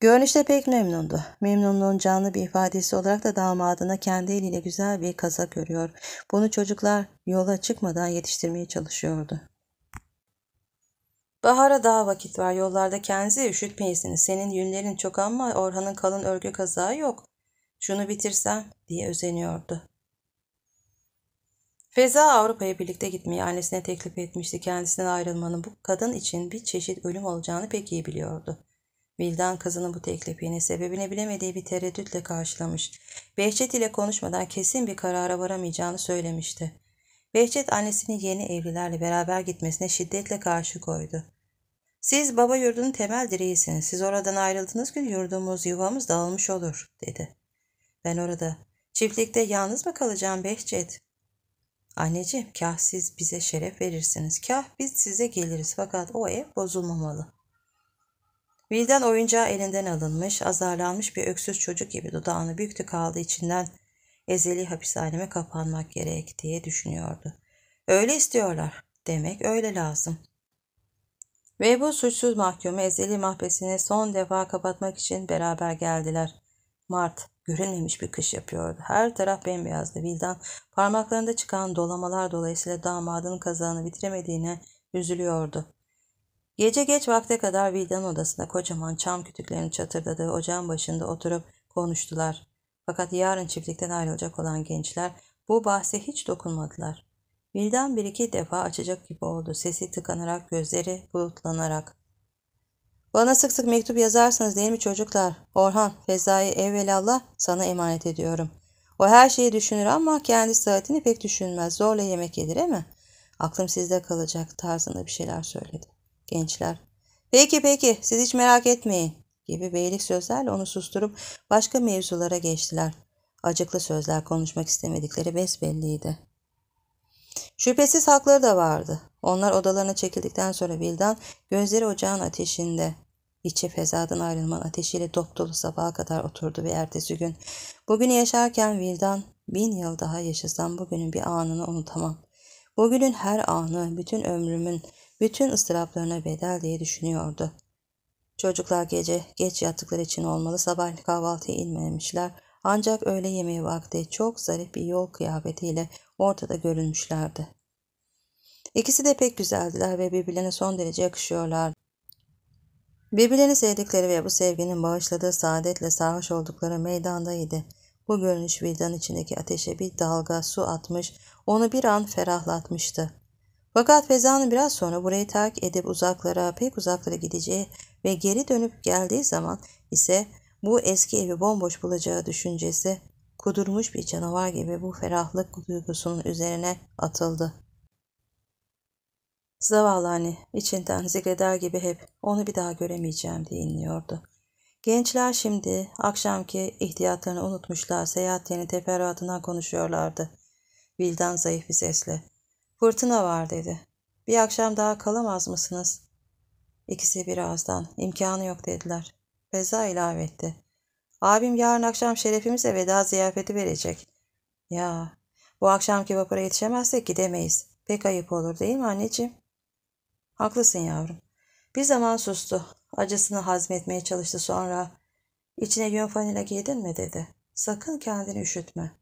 Görünüşte pek memnundu. Memnunluğun canlı bir ifadesi olarak da damadına kendi eliyle güzel bir kazak örüyor. Bunu çocuklar yola çıkmadan yetiştirmeye çalışıyordu. Bahara daha vakit var. Yollarda kendinizi üşütmeyesiniz. Senin yünlerin çok ama Orhan'ın kalın örgü kazağı yok. Şunu bitirsem diye özeniyordu. Feza Avrupa'ya birlikte gitmeyi annesine teklif etmişti. Kendisinden ayrılmanın bu kadın için bir çeşit ölüm olacağını pek iyi biliyordu. Vildan kızının bu teklifini sebebini bilemediği bir tereddütle karşılamış. Behçet ile konuşmadan kesin bir karara varamayacağını söylemişti. Behçet annesinin yeni evlilerle beraber gitmesine şiddetle karşı koydu. Siz baba yurdun temel direğisiniz. Siz oradan ayrıldığınız gün yurdumuz, yuvamız dağılmış olur, dedi. Ben orada, çiftlikte yalnız mı kalacağım Behçet? Anneciğim, kah siz bize şeref verirsiniz, kah biz size geliriz fakat o ev bozulmamalı. Vildan oyuncağı elinden alınmış, azarlanmış bir öksüz çocuk gibi dudağını büktü kaldı içinden ezeli hapishaneme kapanmak gerek diye düşünüyordu. Öyle istiyorlar, demek öyle lazım.'' Ve bu suçsuz mahkumu ezeli mahbesini son defa kapatmak için beraber geldiler. Mart görünmemiş bir kış yapıyordu. Her taraf bembeyazdı. Vildan parmaklarında çıkan dolamalar dolayısıyla damadının kazağını bitiremediğine üzülüyordu. Gece geç vakte kadar Vildan odasında kocaman çam kütüklerini çatırdadığı ocağın başında oturup konuştular. Fakat yarın çiftlikten ayrılacak olan gençler bu bahse hiç dokunmadılar. Birden bir iki defa açacak gibi oldu. Sesi tıkanarak, gözleri bulutlanarak. Bana sık sık mektup yazarsınız değil mi çocuklar? Orhan, Feza'yı evvelallah sana emanet ediyorum. O her şeyi düşünür ama kendi saatini pek düşünmez. Zorla yemek yedir mi? Aklım sizde kalacak tarzında bir şeyler söyledi. Gençler, peki peki siz hiç merak etmeyin gibi beylik sözlerle onu susturup başka mevzulara geçtiler. Acıklı sözler konuşmak istemedikleri besbelliydi. Şüphesiz hakları da vardı. Onlar odalarına çekildikten sonra Vildan gözleri ocağın ateşinde. içi fezadan ayrılman ateşiyle dop dolu sabaha kadar oturdu ve ertesi gün. Bugünü yaşarken Vildan bin yıl daha yaşasam bugünün bir anını unutamam. Bugünün her anı, bütün ömrümün, bütün ıstıraplarına bedel diye düşünüyordu. Çocuklar gece geç yattıkları için olmalı sabah kahvaltıya inmemişler. Ancak öğle yemeği vakti çok zarif bir yol kıyafetiyle ortada görünmüşlerdi. İkisi de pek güzeldiler ve birbirlerine son derece yakışıyorlardı. Birbirlerini sevdikleri ve bu sevginin bağışladığı saadetle sarhoş oldukları meydandaydı. Bu görünüş vicdan içindeki ateşe bir dalga su atmış, onu bir an ferahlatmıştı. Fakat Feza'nın biraz sonra burayı terk edip uzaklara, pek uzaklara gideceği ve geri dönüp geldiği zaman ise bu eski evi bomboş bulacağı düşüncesi kudurmuş bir canavar gibi bu ferahlık duygusunun üzerine atıldı. Zavallı anne içinden zikreder gibi hep onu bir daha göremeyeceğim diye inliyordu. Gençler şimdi akşamki ihtiyatlarını unutmuşlar seyahatlerini teferruatından konuşuyorlardı. Vildan zayıf bir sesle. Fırtına var dedi. Bir akşam daha kalamaz mısınız? İkisi birazdan ağızdan imkanı yok dediler. Beza ilave etti. Abim yarın akşam şerefimize veda ziyafeti verecek. Ya bu akşamki vapura yetişemezsek gidemeyiz. Pek ayıp olur değil mi anneciğim? Haklısın yavrum. Bir zaman sustu. Acısını hazmetmeye çalıştı sonra. İçine yön fanila giydin mi dedi. Sakın kendini üşütme.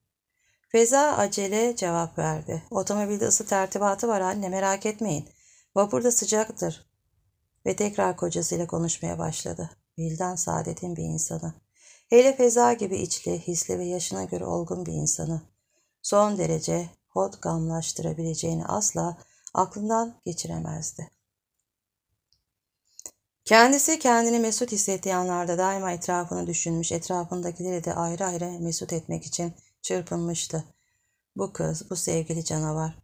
Feza acele cevap verdi. Otomobilde ısı tertibatı var anne merak etmeyin. Vapurda sıcaktır. Ve tekrar kocasıyla konuşmaya başladı. Vildan saadetin bir insanı. Hele Feza gibi içli, hisli ve yaşına göre olgun bir insanı. Son derece hot gamlaştırabileceğini asla aklından geçiremezdi. Kendisi kendini mesut hissettiği anlarda daima etrafını düşünmüş, etrafındakileri de ayrı ayrı mesut etmek için çırpınmıştı. Bu kız, bu sevgili canavar.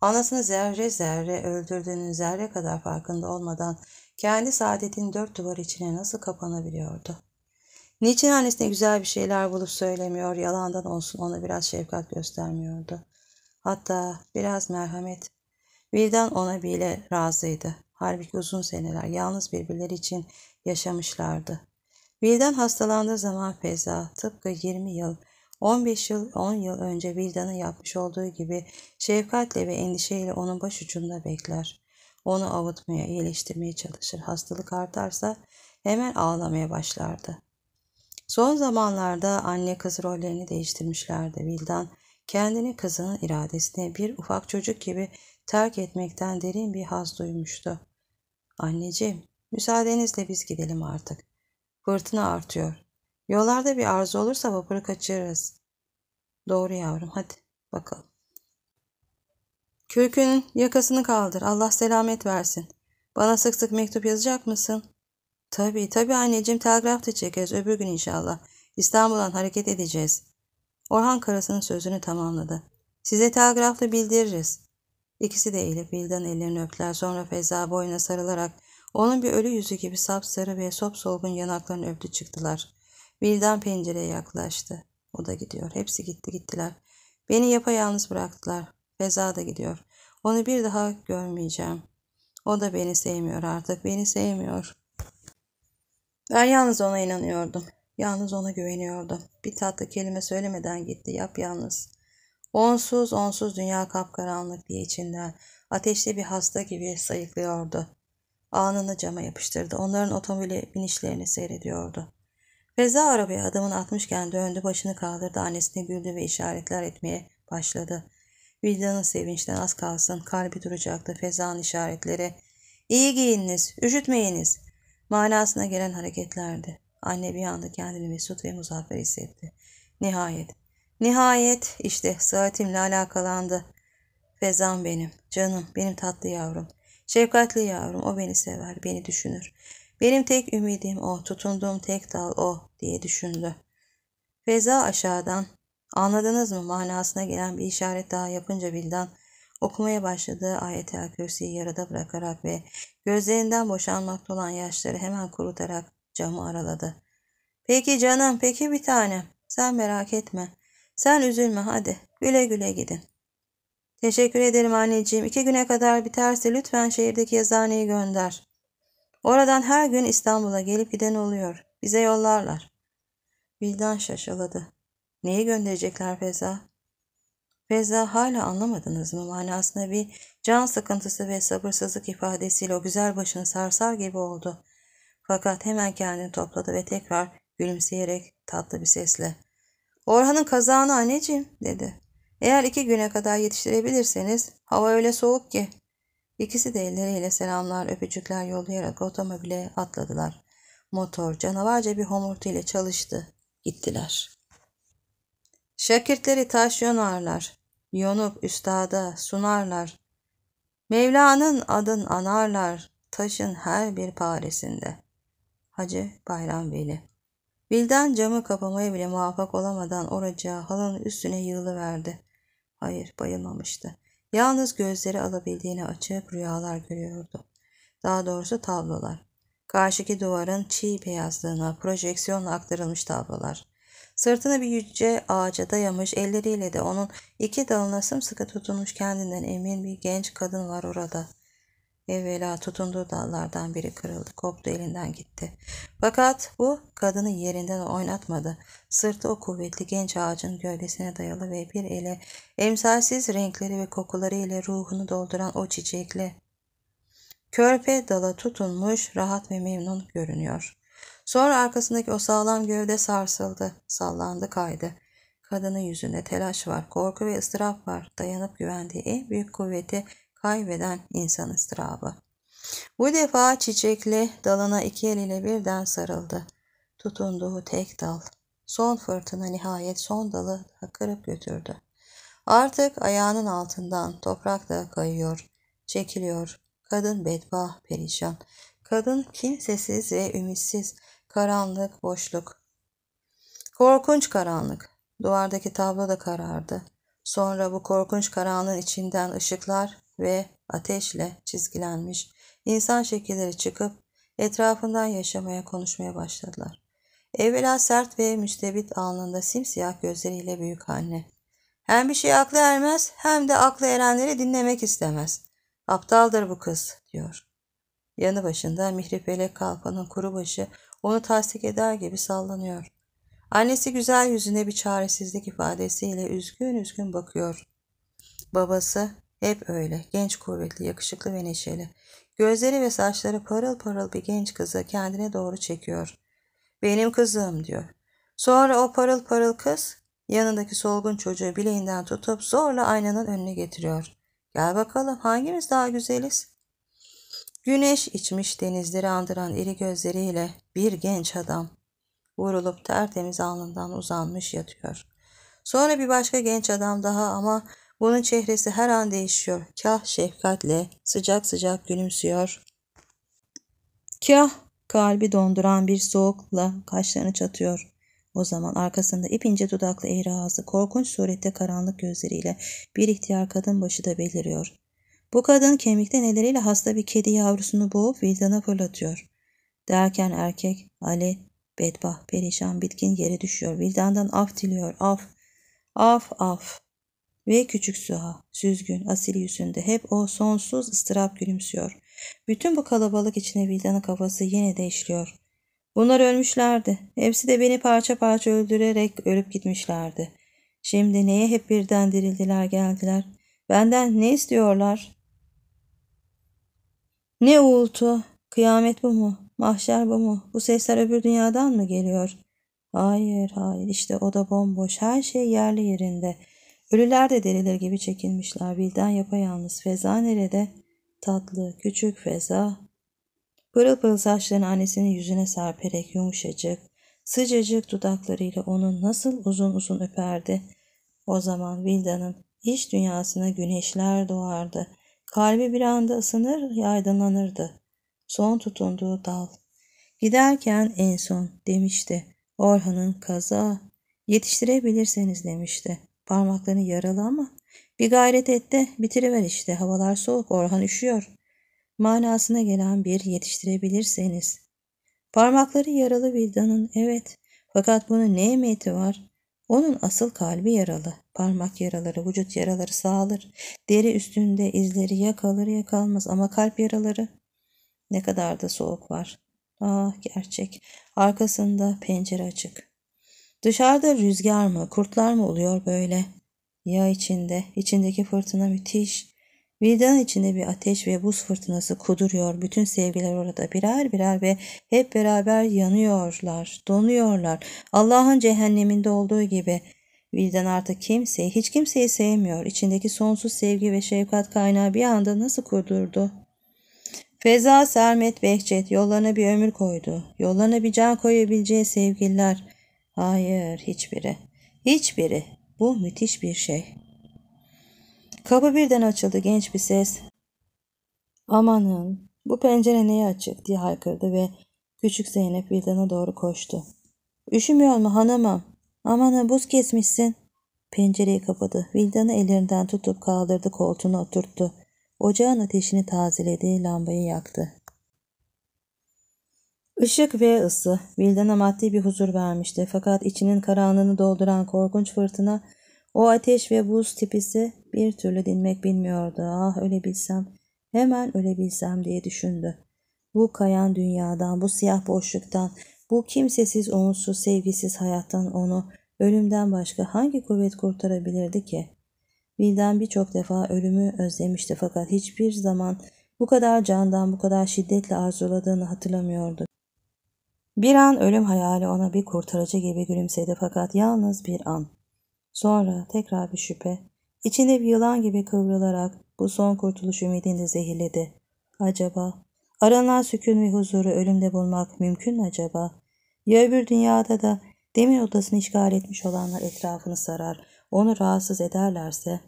Anasını zerre zerre öldürdüğünün zerre kadar farkında olmadan kendi saadetin dört duvar içine nasıl kapanabiliyordu? Niçin annesine güzel bir şeyler bulup söylemiyor, yalandan olsun ona biraz şefkat göstermiyordu. Hatta biraz merhamet. Vildan ona bile razıydı. Halbuki uzun seneler yalnız birbirleri için yaşamışlardı. Vildan hastalandığı zaman Feza tıpkı 20 yıl, 15 yıl, 10 yıl önce Vildan'ın yapmış olduğu gibi şefkatle ve endişeyle onun başucunda bekler. Onu avutmaya, iyileştirmeye çalışır. Hastalık artarsa hemen ağlamaya başlardı. Son zamanlarda anne kız rollerini değiştirmişlerdi. Vildan kendini kızının iradesine bir ufak çocuk gibi terk etmekten derin bir haz duymuştu. Anneciğim, müsaadenizle biz gidelim artık. Fırtına artıyor. Yollarda bir arzu olursa vapuru kaçırırız. Doğru yavrum, hadi bakalım. Kürkün yakasını kaldır. Allah selamet versin. Bana sık sık mektup yazacak mısın? Tabii tabii anneciğim telgraf da çekeriz öbür gün inşallah. İstanbul'dan hareket edeceğiz. Orhan karısının sözünü tamamladı. Size telgrafla bildiririz. İkisi de eğilip Bildan ellerini öptüler. Sonra Feza boyuna sarılarak onun bir ölü yüzü gibi sapsarı ve sop solgun yanaklarını öptü çıktılar. Bildan pencereye yaklaştı. O da gidiyor. Hepsi gitti gittiler. Beni yapayalnız bıraktılar. Reza da gidiyor. Onu bir daha görmeyeceğim. O da beni sevmiyor artık. Beni sevmiyor. Ben yalnız ona inanıyordum. Yalnız ona güveniyordum. Bir tatlı kelime söylemeden gitti. Yap yalnız. Onsuz onsuz dünya kapkaranlık diye içinden ateşli bir hasta gibi sayıklıyordu. Anını cama yapıştırdı. Onların otomobile binişlerini seyrediyordu. Feza arabaya adımını atmışken döndü başını kaldırdı annesine güldü ve işaretler etmeye başladı. Vildan'ın sevinçten az kalsın kalbi duracaktı fezan işaretleri. İyi giyininiz, üşütmeyiniz manasına gelen hareketlerdi. Anne bir anda kendini mesut ve muzaffer hissetti. Nihayet, nihayet işte saatimle alakalandı. Fezan benim, canım, benim tatlı yavrum. Şefkatli yavrum, o beni sever, beni düşünür. Benim tek ümidim o, tutunduğum tek dal o diye düşündü. Feza aşağıdan Anladınız mı manasına gelen bir işaret daha yapınca Bildan okumaya başladığı ayet-el kürsüyü yarıda bırakarak ve gözlerinden boşanmakta olan yaşları hemen kurutarak camı araladı. Peki canım, peki bir tane. Sen merak etme. Sen üzülme hadi. Güle güle gidin. Teşekkür ederim anneciğim. İki güne kadar biterse lütfen şehirdeki yazıhaneye gönder. Oradan her gün İstanbul'a gelip giden oluyor. Bize yollarlar. Bildan şaşaladı. Neye gönderecekler Feza? Feza hala anlamadınız mı manasında bir can sıkıntısı ve sabırsızlık ifadesiyle o güzel başını sarsar gibi oldu. Fakat hemen kendini topladı ve tekrar gülümseyerek tatlı bir sesle. Orhan'ın kazağını anneciğim dedi. Eğer iki güne kadar yetiştirebilirseniz hava öyle soğuk ki. İkisi de elleriyle selamlar öpücükler yollayarak otomobile atladılar. Motor canavarca bir homurtu ile çalıştı. Gittiler. Şakirtleri taş yonarlar, yonup üstada sunarlar. Mevla'nın adın anarlar, taşın her bir paresinde. Hacı Bayram Veli Bildan camı kapamaya bile muvaffak olamadan oracığa halının üstüne yığılıverdi. Hayır bayılmamıştı. Yalnız gözleri alabildiğine açık rüyalar görüyordu. Daha doğrusu tablolar. Karşıki duvarın çiğ beyazlığına projeksiyonla aktarılmış tablolar. Sırtını bir yüce ağaca dayamış, elleriyle de onun iki dalına sımsıkı tutunmuş kendinden emin bir genç kadın var orada. Evvela tutunduğu dallardan biri kırıldı, koptu elinden gitti. Fakat bu kadını yerinden oynatmadı. Sırtı o kuvvetli genç ağacın gövdesine dayalı ve bir ele emsalsiz renkleri ve kokuları ile ruhunu dolduran o çiçekli. Körpe dala tutunmuş, rahat ve memnun görünüyor. Sonra arkasındaki o sağlam gövde sarsıldı, sallandı, kaydı. Kadının yüzünde telaş var, korku ve ıstırap var. Dayanıp güvendiği en büyük kuvveti kaybeden insan ıstırabı. Bu defa çiçekli dalına iki eliyle birden sarıldı. Tutunduğu tek dal. Son fırtına nihayet son dalı kırıp götürdü. Artık ayağının altından toprak da kayıyor, çekiliyor. Kadın bedbah, perişan. Kadın kimsesiz ve ümitsiz. Karanlık, boşluk. Korkunç karanlık. Duvardaki tablo da karardı. Sonra bu korkunç karanlığın içinden ışıklar ve ateşle çizgilenmiş insan şekilleri çıkıp etrafından yaşamaya konuşmaya başladılar. Evvela sert ve müstebit alnında simsiyah gözleriyle büyük anne. Hem bir şey aklı ermez hem de aklı erenleri dinlemek istemez. Aptaldır bu kız diyor. Yanı başında Mihripele Kalfa'nın kuru başı onu tasdik eder gibi sallanıyor. Annesi güzel yüzüne bir çaresizlik ifadesiyle üzgün üzgün bakıyor. Babası hep öyle, genç, kuvvetli, yakışıklı ve neşeli. Gözleri ve saçları parıl parıl bir genç kızı kendine doğru çekiyor. Benim kızım diyor. Sonra o parıl parıl kız yanındaki solgun çocuğu bileğinden tutup zorla aynanın önüne getiriyor. Gel bakalım hangimiz daha güzeliz? Güneş içmiş denizleri andıran iri gözleriyle bir genç adam vurulup tertemiz alnından uzanmış yatıyor. Sonra bir başka genç adam daha ama bunun çehresi her an değişiyor. Kah şefkatle sıcak sıcak gülümsüyor. Kah kalbi donduran bir soğukla kaşlarını çatıyor. O zaman arkasında ipince dudaklı eğri ağzı korkunç surette karanlık gözleriyle bir ihtiyar kadın başı da beliriyor. Bu kadın kemikten elleriyle hasta bir kedi yavrusunu boğup vicdana fırlatıyor. Derken erkek Ali bedbah perişan bitkin yere düşüyor. Vicdandan af diliyor. Af. Af af. Ve küçük Süha, süzgün, asil yüzünde hep o sonsuz ıstırap gülümsüyor. Bütün bu kalabalık içine vicdanın kafası yine de işliyor. Bunlar ölmüşlerdi. Hepsi de beni parça parça öldürerek ölüp gitmişlerdi. Şimdi neye hep birden dirildiler geldiler? Benden ne istiyorlar? Ne uğultu? Kıyamet bu mu? Mahşer bu mu? Bu sesler öbür dünyadan mı geliyor? Hayır, hayır. İşte o da bomboş. Her şey yerli yerinde. Ölüler de deriler gibi çekilmişler. Bilden yapayalnız. Feza nerede? Tatlı, küçük Feza. Pırıl pırıl saçlarını annesinin yüzüne serperek yumuşacık, sıcacık dudaklarıyla onu nasıl uzun uzun öperdi. O zaman Vilda'nın iş dünyasına güneşler doğardı.'' Kalbi bir anda ısınır, aydınlanırdı. Son tutunduğu dal. Giderken en son demişti. Orhan'ın kaza. Yetiştirebilirseniz demişti. Parmaklarını yaralı ama bir gayret et de bitiriver işte. Havalar soğuk, Orhan üşüyor. Manasına gelen bir yetiştirebilirseniz. Parmakları yaralı Vildan'ın evet. Fakat bunun ne emniyeti var? Onun asıl kalbi yaralı. Parmak yaraları, vücut yaraları sağlar. Deri üstünde izleri ya yakalmaz ama kalp yaraları ne kadar da soğuk var. Ah gerçek. Arkasında pencere açık. Dışarıda rüzgar mı, kurtlar mı oluyor böyle? Ya içinde, içindeki fırtına müthiş. Vicdan içinde bir ateş ve buz fırtınası kuduruyor. Bütün sevgiler orada birer birer ve hep beraber yanıyorlar, donuyorlar. Allah'ın cehenneminde olduğu gibi. Vicdan artık kimseyi, hiç kimseyi sevmiyor. İçindeki sonsuz sevgi ve şefkat kaynağı bir anda nasıl kudurdu? Feza Sermet Behçet yollarına bir ömür koydu. Yollarına bir can koyabileceği sevgililer. Hayır hiçbiri. Hiçbiri. Bu müthiş bir şey. Kapı birden açıldı genç bir ses. Amanın bu pencere neye açık diye haykırdı ve küçük Zeynep Vildan'a doğru koştu. Üşümüyor mu hanımım? Amanın buz kesmişsin. Pencereyi kapadı. Vildan'ı ellerinden tutup kaldırdı koltuğuna oturttu. Ocağın ateşini tazeledi, lambayı yaktı. Işık ve ısı Vildan'a maddi bir huzur vermişti fakat içinin karanlığını dolduran korkunç fırtına o ateş ve buz tipisi bir türlü dinmek bilmiyordu. Ah ölebilsem, hemen ölebilsem diye düşündü. Bu kayan dünyadan, bu siyah boşluktan, bu kimsesiz, onsuz, sevgisiz hayattan onu ölümden başka hangi kuvvet kurtarabilirdi ki? Vildan birçok defa ölümü özlemişti fakat hiçbir zaman bu kadar candan, bu kadar şiddetle arzuladığını hatırlamıyordu. Bir an ölüm hayali ona bir kurtarıcı gibi gülümsedi fakat yalnız bir an. Sonra tekrar bir şüphe. İçinde bir yılan gibi kıvrılarak bu son kurtuluş ümidini zehirledi. Acaba? Aranan sükun ve huzuru ölümde bulmak mümkün mü acaba? Ya öbür dünyada da demin odasını işgal etmiş olanlar etrafını sarar, onu rahatsız ederlerse?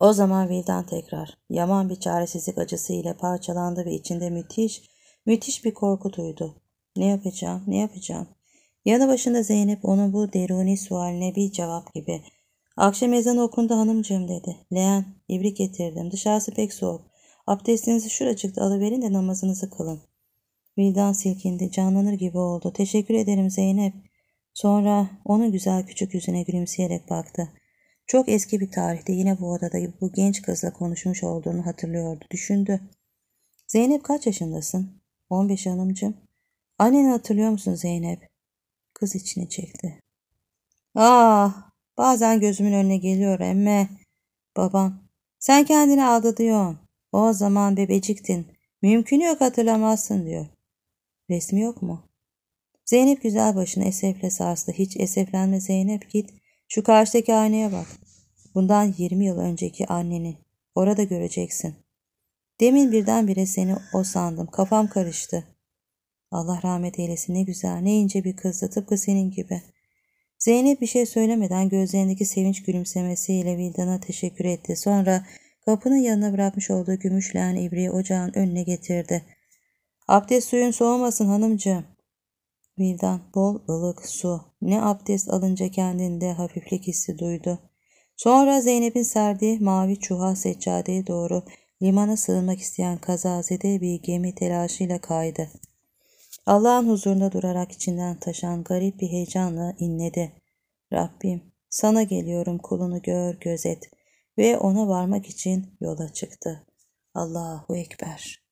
O zaman vicdan tekrar, yaman bir çaresizlik acısı ile parçalandı ve içinde müthiş, müthiş bir korku duydu. Ne yapacağım, ne yapacağım? Yanı başında Zeynep onun bu deruni sualine bir cevap gibi. Akşam ezanı okundu hanımcığım dedi. Leğen, ibrik getirdim. Dışarısı pek soğuk. Abdestinizi şuracıkta alıverin de namazınızı kılın. Vildan silkindi. Canlanır gibi oldu. Teşekkür ederim Zeynep. Sonra onun güzel küçük yüzüne gülümseyerek baktı. Çok eski bir tarihte yine bu odada bu genç kızla konuşmuş olduğunu hatırlıyordu. Düşündü. Zeynep kaç yaşındasın? 15 hanımcığım. Anneni hatırlıyor musun Zeynep? kız içine çekti. Ah bazen gözümün önüne geliyor emme. Babam sen kendini aldatıyorsun. O zaman bebeciktin. Mümkün yok hatırlamazsın diyor. Resmi yok mu? Zeynep güzel başını esefle sarstı. Hiç eseflenme Zeynep git. Şu karşıdaki aynaya bak. Bundan 20 yıl önceki anneni. Orada göreceksin. Demin birdenbire seni o sandım. Kafam karıştı. Allah rahmet eylesin ne güzel ne ince bir kızdı tıpkı senin gibi. Zeynep bir şey söylemeden gözlerindeki sevinç gülümsemesiyle Vildan'a teşekkür etti. Sonra kapının yanına bırakmış olduğu gümüş leğen ibriği ocağın önüne getirdi. Abdest suyun soğumasın hanımcığım. Vildan bol ılık su. Ne abdest alınca kendinde hafiflik hissi duydu. Sonra Zeynep'in serdiği mavi çuha seccadeye doğru limana sığınmak isteyen kazazede bir gemi telaşıyla kaydı. Allah'ın huzurunda durarak içinden taşan garip bir heyecanla inledi. Rabbim sana geliyorum kulunu gör gözet ve ona varmak için yola çıktı. Allahu Ekber.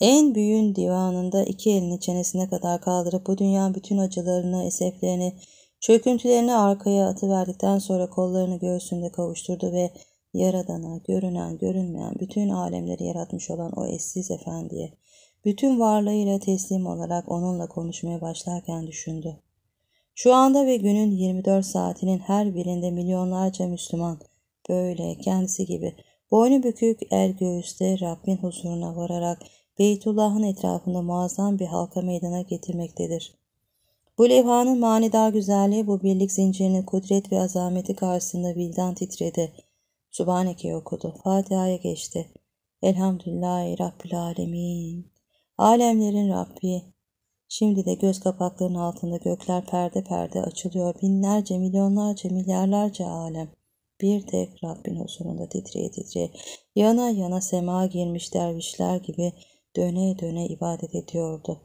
En büyüğün divanında iki elini çenesine kadar kaldırıp bu dünyanın bütün acılarını, eseflerini, çöküntülerini arkaya atıverdikten sonra kollarını göğsünde kavuşturdu ve Yaradan'a, görünen, görünmeyen, bütün alemleri yaratmış olan o eşsiz efendiye, bütün varlığıyla teslim olarak onunla konuşmaya başlarken düşündü. Şu anda ve günün 24 saatinin her birinde milyonlarca Müslüman böyle kendisi gibi boynu bükük el göğüste Rabbin huzuruna vararak Beytullah'ın etrafında muazzam bir halka meydana getirmektedir. Bu levhanın manidar güzelliği bu birlik zincirinin kudret ve azameti karşısında vildan titredi. Subhaneke'yi okudu. Fatiha'ya geçti. Elhamdülillahi Rabbil Alemin. Alemlerin Rabbi, şimdi de göz kapaklarının altında gökler perde perde açılıyor. Binlerce, milyonlarca, milyarlarca alem. Bir tek Rabbin huzurunda titreye titreye, yana yana sema girmiş dervişler gibi döne döne ibadet ediyordu.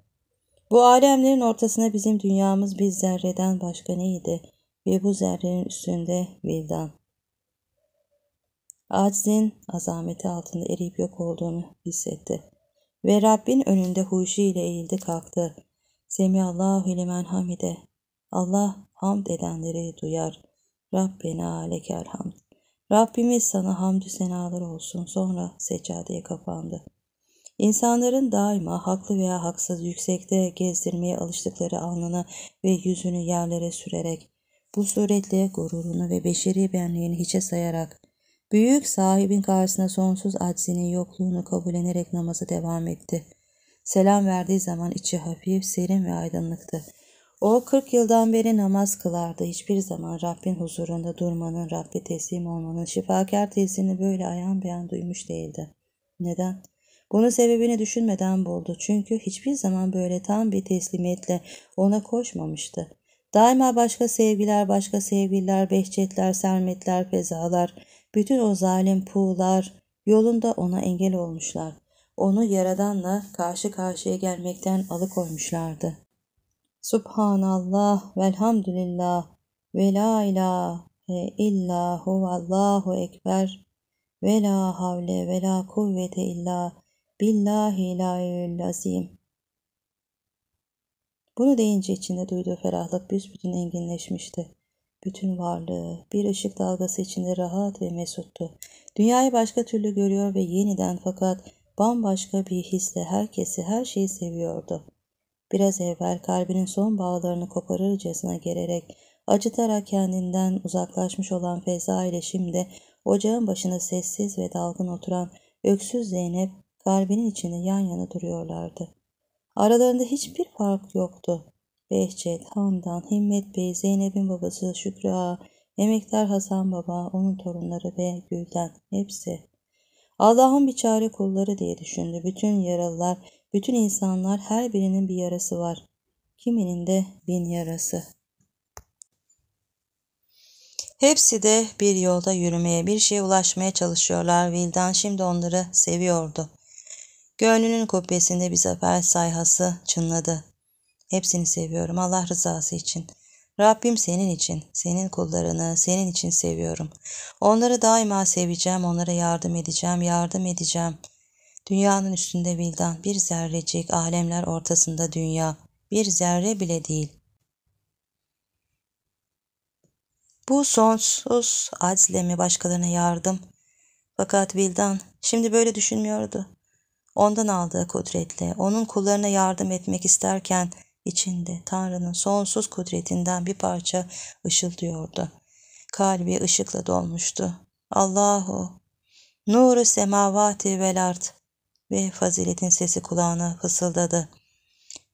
Bu alemlerin ortasına bizim dünyamız bir zerreden başka neydi ve bu zerrenin üstünde vildan. Aczin azameti altında eriyip yok olduğunu hissetti. Ve Rabbin önünde huşu ile eğildi kalktı. Semihallahu limen hamide. Allah hamd edenleri duyar. Rabbena lekel hamd. Rabbimiz sana hamdü senalar olsun. Sonra seccadeye kapandı. İnsanların daima haklı veya haksız yüksekte gezdirmeye alıştıkları alnını ve yüzünü yerlere sürerek, bu suretle gururunu ve beşeri benliğini hiçe sayarak, Büyük sahibin karşısında sonsuz aczinin yokluğunu kabullenerek namaza devam etti. Selam verdiği zaman içi hafif, serin ve aydınlıktı. O 40 yıldan beri namaz kılardı. Hiçbir zaman Rabbin huzurunda durmanın, Rabbe teslim olmanın şifakar tesini böyle ayan beyan duymuş değildi. Neden? Bunun sebebini düşünmeden buldu. Çünkü hiçbir zaman böyle tam bir teslimiyetle ona koşmamıştı. Daima başka sevgiler, başka sevgililer, behçetler, sermetler, fezalar, bütün o zalim puğlar yolunda ona engel olmuşlar. Onu yaradanla karşı karşıya gelmekten alıkoymuşlardı. Subhanallah velhamdülillah ve la ilahe illa huvallahu ekber ve la havle ve la kuvvete illa billahi la azim. Bunu deyince içinde duyduğu ferahlık büsbütün enginleşmişti bütün varlığı bir ışık dalgası içinde rahat ve mesuttu. Dünyayı başka türlü görüyor ve yeniden fakat bambaşka bir hisle herkesi her şeyi seviyordu. Biraz evvel kalbinin son bağlarını koparırcasına gelerek acıtarak kendinden uzaklaşmış olan Feza ile şimdi ocağın başında sessiz ve dalgın oturan öksüz Zeynep kalbinin içinde yan yana duruyorlardı. Aralarında hiçbir fark yoktu. Behçet, Handan, Himmet Bey, Zeynep'in babası Şükrü Ağa, emektar Hasan Baba, onun torunları ve Gülden hepsi. Allah'ın bir çare kolları diye düşündü. Bütün yaralılar, bütün insanlar her birinin bir yarası var. Kiminin de bin yarası. Hepsi de bir yolda yürümeye, bir şeye ulaşmaya çalışıyorlar. Vildan şimdi onları seviyordu. Gönlünün kubbesinde bir zafer sayhası çınladı. Hepsini seviyorum Allah rızası için. Rabbim senin için, senin kullarını senin için seviyorum. Onları daima seveceğim, onlara yardım edeceğim, yardım edeceğim. Dünyanın üstünde vildan, bir zerrecik, alemler ortasında dünya, bir zerre bile değil. Bu sonsuz azle mi başkalarına yardım? Fakat Vildan şimdi böyle düşünmüyordu. Ondan aldığı kudretle, onun kullarına yardım etmek isterken içinde Tanrı'nın sonsuz kudretinden bir parça ışıldıyordu. Kalbi ışıkla dolmuştu. Allahu, nuru semavati vel art ve faziletin sesi kulağına fısıldadı.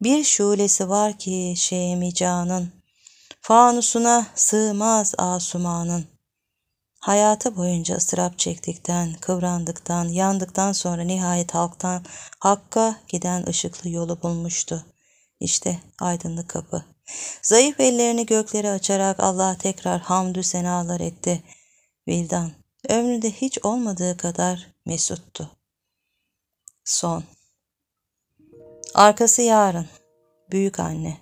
Bir şulesi var ki şemicanın, fanusuna sığmaz asumanın. Hayatı boyunca ıstırap çektikten, kıvrandıktan, yandıktan sonra nihayet halktan Hakk'a giden ışıklı yolu bulmuştu. İşte aydınlık kapı. Zayıf ellerini göklere açarak Allah'a tekrar hamdü senalar etti. Vildan ömründe hiç olmadığı kadar mesuttu. Son Arkası yarın. Büyük anne.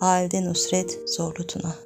Halide Nusret Zorlu